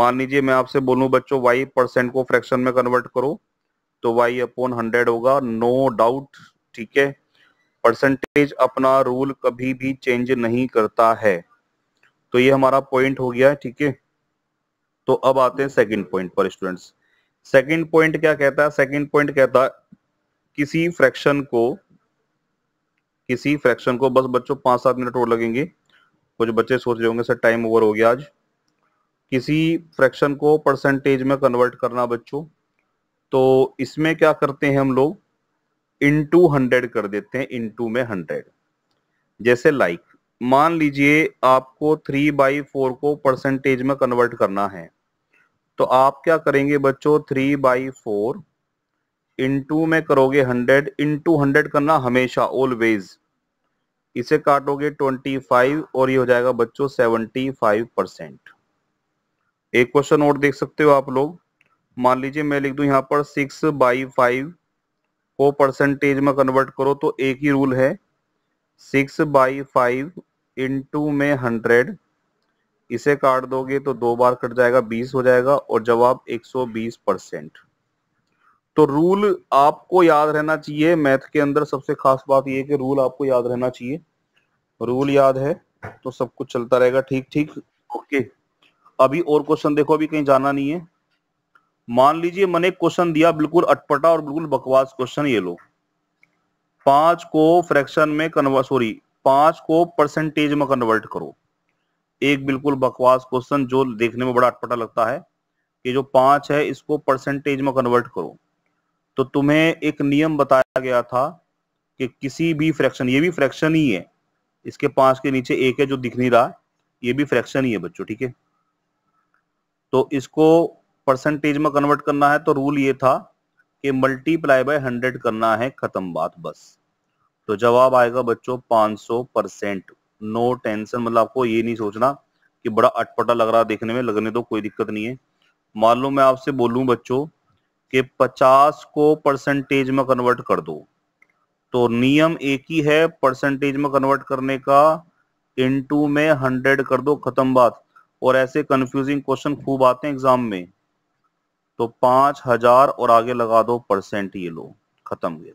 मान लीजिए मैं आपसे बोलूं बच्चों वाई परसेंट को फ्रैक्शन में कन्वर्ट करो तो वाई अपॉन हंड्रेड होगा नो डाउट ठीक है परसेंटेज अपना रूल कभी भी चेंज नहीं करता है तो ये हमारा पॉइंट हो गया ठीक है तो अब आते हैं सेकंड पॉइंट पर स्टूडेंट्स सेकंड पॉइंट क्या कहता है सेकंड पॉइंट कहता है किसी फ्रैक्शन को किसी फ्रैक्शन को बस बच्चों पांच सात मिनट और लगेंगे कुछ बच्चे सोच रहे होंगे सर टाइम ओवर हो गया आज किसी फ्रैक्शन को परसेंटेज में कन्वर्ट करना बच्चों तो इसमें क्या करते हैं हम लोग इंटू हंड्रेड कर देते हैं इनटू में हंड्रेड जैसे लाइक मान लीजिए आपको थ्री बाई फोर को परसेंटेज में कन्वर्ट करना है तो आप क्या करेंगे बच्चों थ्री बाई फोर इंटू में करोगे हंड्रेड इंटू हंड्रेड करना हमेशा ऑलवेज इसे काटोगे ट्वेंटी फाइव और ये हो जाएगा बच्चों सेवेंटी फाइव परसेंट एक क्वेश्चन और देख सकते हो आप लोग मान लीजिए मैं लिख दू यहाँ पर सिक्स बाई फाइव को परसेंटेज में कन्वर्ट करो तो एक ही रूल है सिक्स बाई फाइव इनटू में हंड्रेड इसे काट दोगे तो दो बार कट जाएगा बीस हो जाएगा और जवाब एक सौ बीस परसेंट तो रूल आपको याद रहना चाहिए मैथ के अंदर सबसे खास बात यह कि रूल आपको याद रहना चाहिए रूल याद है तो सब कुछ चलता रहेगा ठीक ठीक ओके अभी और क्वेश्चन देखो अभी कहीं जाना नहीं है मान लीजिए मैंने क्वेश्चन दिया बिल्कुल अटपटा और बिल्कुल बकवास क्वेश्चन ये लो पांच को फ्रैक्शन में कन्वर्ट सॉरी पांच को परसेंटेज में कन्वर्ट करो एक बिल्कुल बकवास क्वेश्चन जो देखने में बड़ा अटपटा लगता है कि जो पांच है इसको परसेंटेज में कन्वर्ट करो तो तुम्हें एक नियम बताया गया था कि किसी भी फ्रैक्शन ये भी फ्रैक्शन ही है इसके पांच के नीचे एक है जो दिख नहीं रहा ये भी फ्रैक्शन ही है बच्चों ठीक है तो इसको परसेंटेज में कन्वर्ट करना है तो रूल ये था कि मल्टीप्लाई बाय हंड्रेड करना है खत्म बात बस तो जवाब आएगा बच्चों 500 परसेंट नो टेंशन मतलब आपको ये नहीं सोचना कि बड़ा अटपटा लग रहा देखने में लगने तो कोई दिक्कत नहीं है मान लो मैं आपसे बोलूं बच्चों कि 50 को परसेंटेज में कन्वर्ट कर दो तो नियम एक ही है परसेंटेज में कन्वर्ट करने का इनटू में हंड्रेड कर दो खत्म बात और ऐसे कंफ्यूजिंग क्वेश्चन खूब आते हैं एग्जाम में तो पांच हजार और आगे लगा दो परसेंट ये लो खत्म गया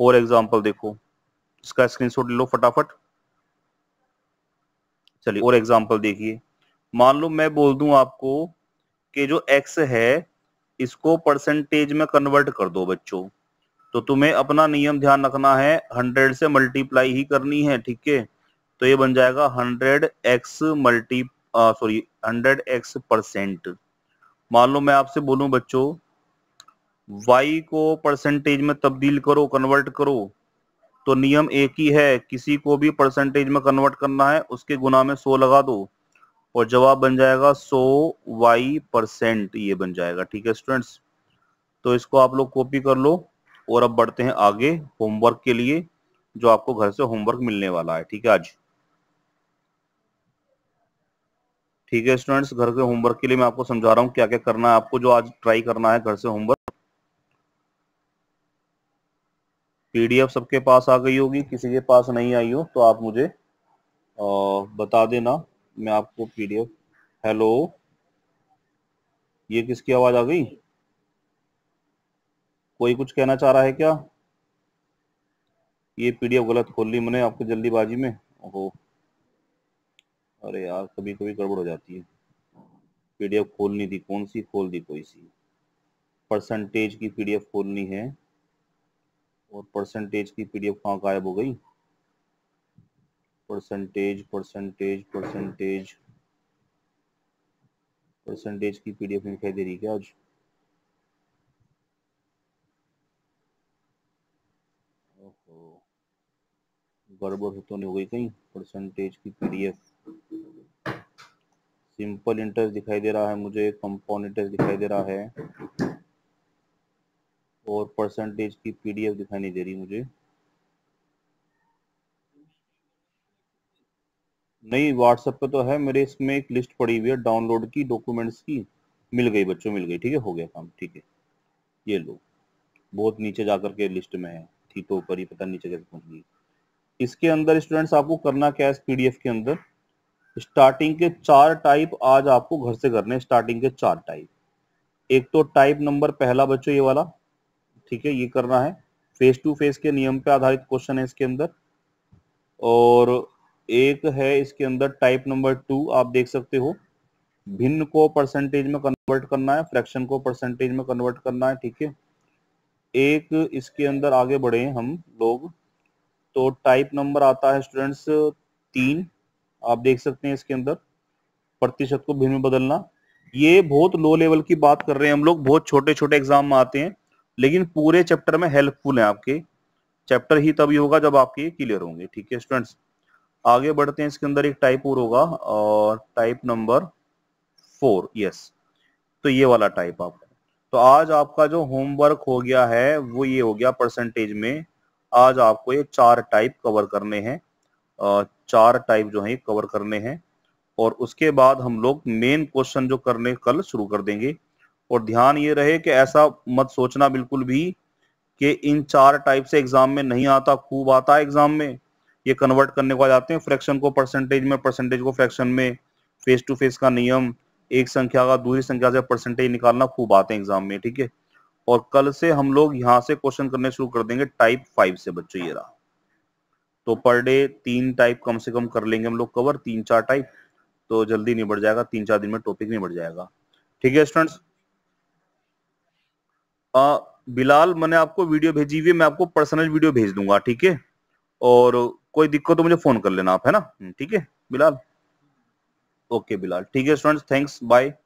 और एग्जाम्पल देखो इसका स्क्रीनशॉट ले लो फटाफट चलिए और एग्जाम्पल देखिए मान लो मैं बोल दूं आपको कि जो एक्स है इसको परसेंटेज में कन्वर्ट कर दो बच्चों तो तुम्हें अपना नियम ध्यान रखना है हंड्रेड से मल्टीप्लाई ही करनी है ठीक है तो ये बन जाएगा hundred X multi sorry hundred X percent मान लो मैं आपसे बोलूं बच्चों y को परसेंटेज में तब्दील करो कन्वर्ट करो तो नियम एक ही है किसी को भी परसेंटेज में कन्वर्ट करना है उसके गुना में सो लगा दो और जवाब बन जाएगा सो वाई परसेंट ये बन जाएगा ठीक है स्टूडेंट्स तो इसको आप लोग कॉपी कर लो और अब बढ़ते हैं आगे होमवर्क के लिए जो आपको घर से होमवर्क मिलने वाला है ठीक है आज ठीक है स्टूडेंट्स घर के होमवर्क के लिए मैं आपको समझा रहा हूँ क्या क्या करना है आपको जो आज ट्राई करना है घर से होमवर्क पीडीएफ सबके पास आ गई होगी किसी के पास नहीं आई हो तो आप मुझे आ, बता देना मैं आपको पीडीएफ हेलो ये किसकी आवाज आ गई कोई कुछ कहना चाह रहा है क्या ये पीडीएफ गलत खोल ली मैंने आपको जल्दीबाजी में ओहो अरे यार कभी कभी गड़बड़ हो जाती है पीडीएफ खोलनी थी कौन सी खोल दी कोई सी परसेंटेज की पीडीएफ खोलनी है और परसेंटेज की पीडीएफ कहाँ गायब हो गई परसेंटेज परसेंटेज परसेंटेज परसेंटेज की पीडीएफ दिखाई दे रही है क्या आज गड़बड़ तो नहीं हो गई कहीं परसेंटेज की पीडीएफ सिंपल इंटरेस्ट दिखाई दे रहा है मुझे कंपाउंड इंटरेस्ट दिखाई दे रहा है और परसेंटेज की पीडीएफ दिखाई नहीं दे रही मुझे नहीं व्हाट्सएप पे तो है मेरे इसमें एक लिस्ट पड़ी हुई है डाउनलोड की डॉक्यूमेंट्स की मिल गई बच्चों मिल गई ठीक है हो गया काम ठीक है ये लो बहुत नीचे जाकर के लिस्ट में है थी तो ऊपर ही पता नीचे कैसे पहुंच गई इसके अंदर स्टूडेंट्स आपको करना क्या है पीडीएफ के अंदर स्टार्टिंग के चार टाइप आज आपको घर से करने स्टार्टिंग के चार टाइप एक तो टाइप नंबर पहला बच्चों ये वाला ठीक है ये करना है फेस टू फेस के नियम पे आधारित क्वेश्चन है इसके अंदर और एक है इसके अंदर टाइप नंबर टू आप देख सकते हो भिन्न को परसेंटेज में कन्वर्ट करना है फ्रैक्शन को परसेंटेज में कन्वर्ट करना है ठीक है एक इसके अंदर आगे बढ़े हम लोग तो टाइप नंबर आता है स्टूडेंट्स तीन आप देख सकते हैं इसके अंदर प्रतिशत को भिन्न बदलना ये बहुत लो लेवल की बात कर रहे हैं हम लोग बहुत छोटे छोटे एग्जाम में आते हैं लेकिन पूरे चैप्टर में हेल्पफुल है आपके चैप्टर ही तभी होगा जब आपके क्लियर होंगे ठीक है स्टूडेंट्स आगे बढ़ते हैं इसके अंदर एक टाइप और होगा और टाइप नंबर फोर यस तो ये वाला टाइप आपको तो आज आपका जो होमवर्क हो गया है वो ये हो गया परसेंटेज में आज आपको ये चार टाइप कवर करने हैं चार टाइप जो है कवर करने हैं और उसके बाद हम लोग मेन क्वेश्चन जो करने कल शुरू कर देंगे और ध्यान ये रहे कि ऐसा मत सोचना बिल्कुल भी कि इन चार टाइप से एग्जाम में नहीं आता खूब आता है एग्जाम में ये कन्वर्ट करने को आ जाते हैं फ्रैक्शन को परसेंटेज में परसेंटेज को फ्रैक्शन में फेस टू फेस का नियम एक संख्या का दूसरी संख्या से परसेंटेज निकालना खूब आते हैं एग्जाम में ठीक है और कल से हम लोग यहाँ से क्वेश्चन करने शुरू कर देंगे टाइप फाइव से बच्चों ये रहा तो पर डे तीन टाइप कम से कम कर लेंगे हम लोग कवर तीन चार टाइप तो जल्दी निबट जाएगा तीन चार दिन में टॉपिक निबट जाएगा ठीक है स्टूडेंट्स आ, बिलाल मैंने आपको वीडियो भेजी हुई है मैं आपको पर्सनल वीडियो भेज दूंगा ठीक है और कोई दिक्कत तो मुझे फोन कर लेना आप है ना हम्म, ठीक है बिलाल ओके बिलाल ठीक है स्टूडेंट्स थैंक्स बाय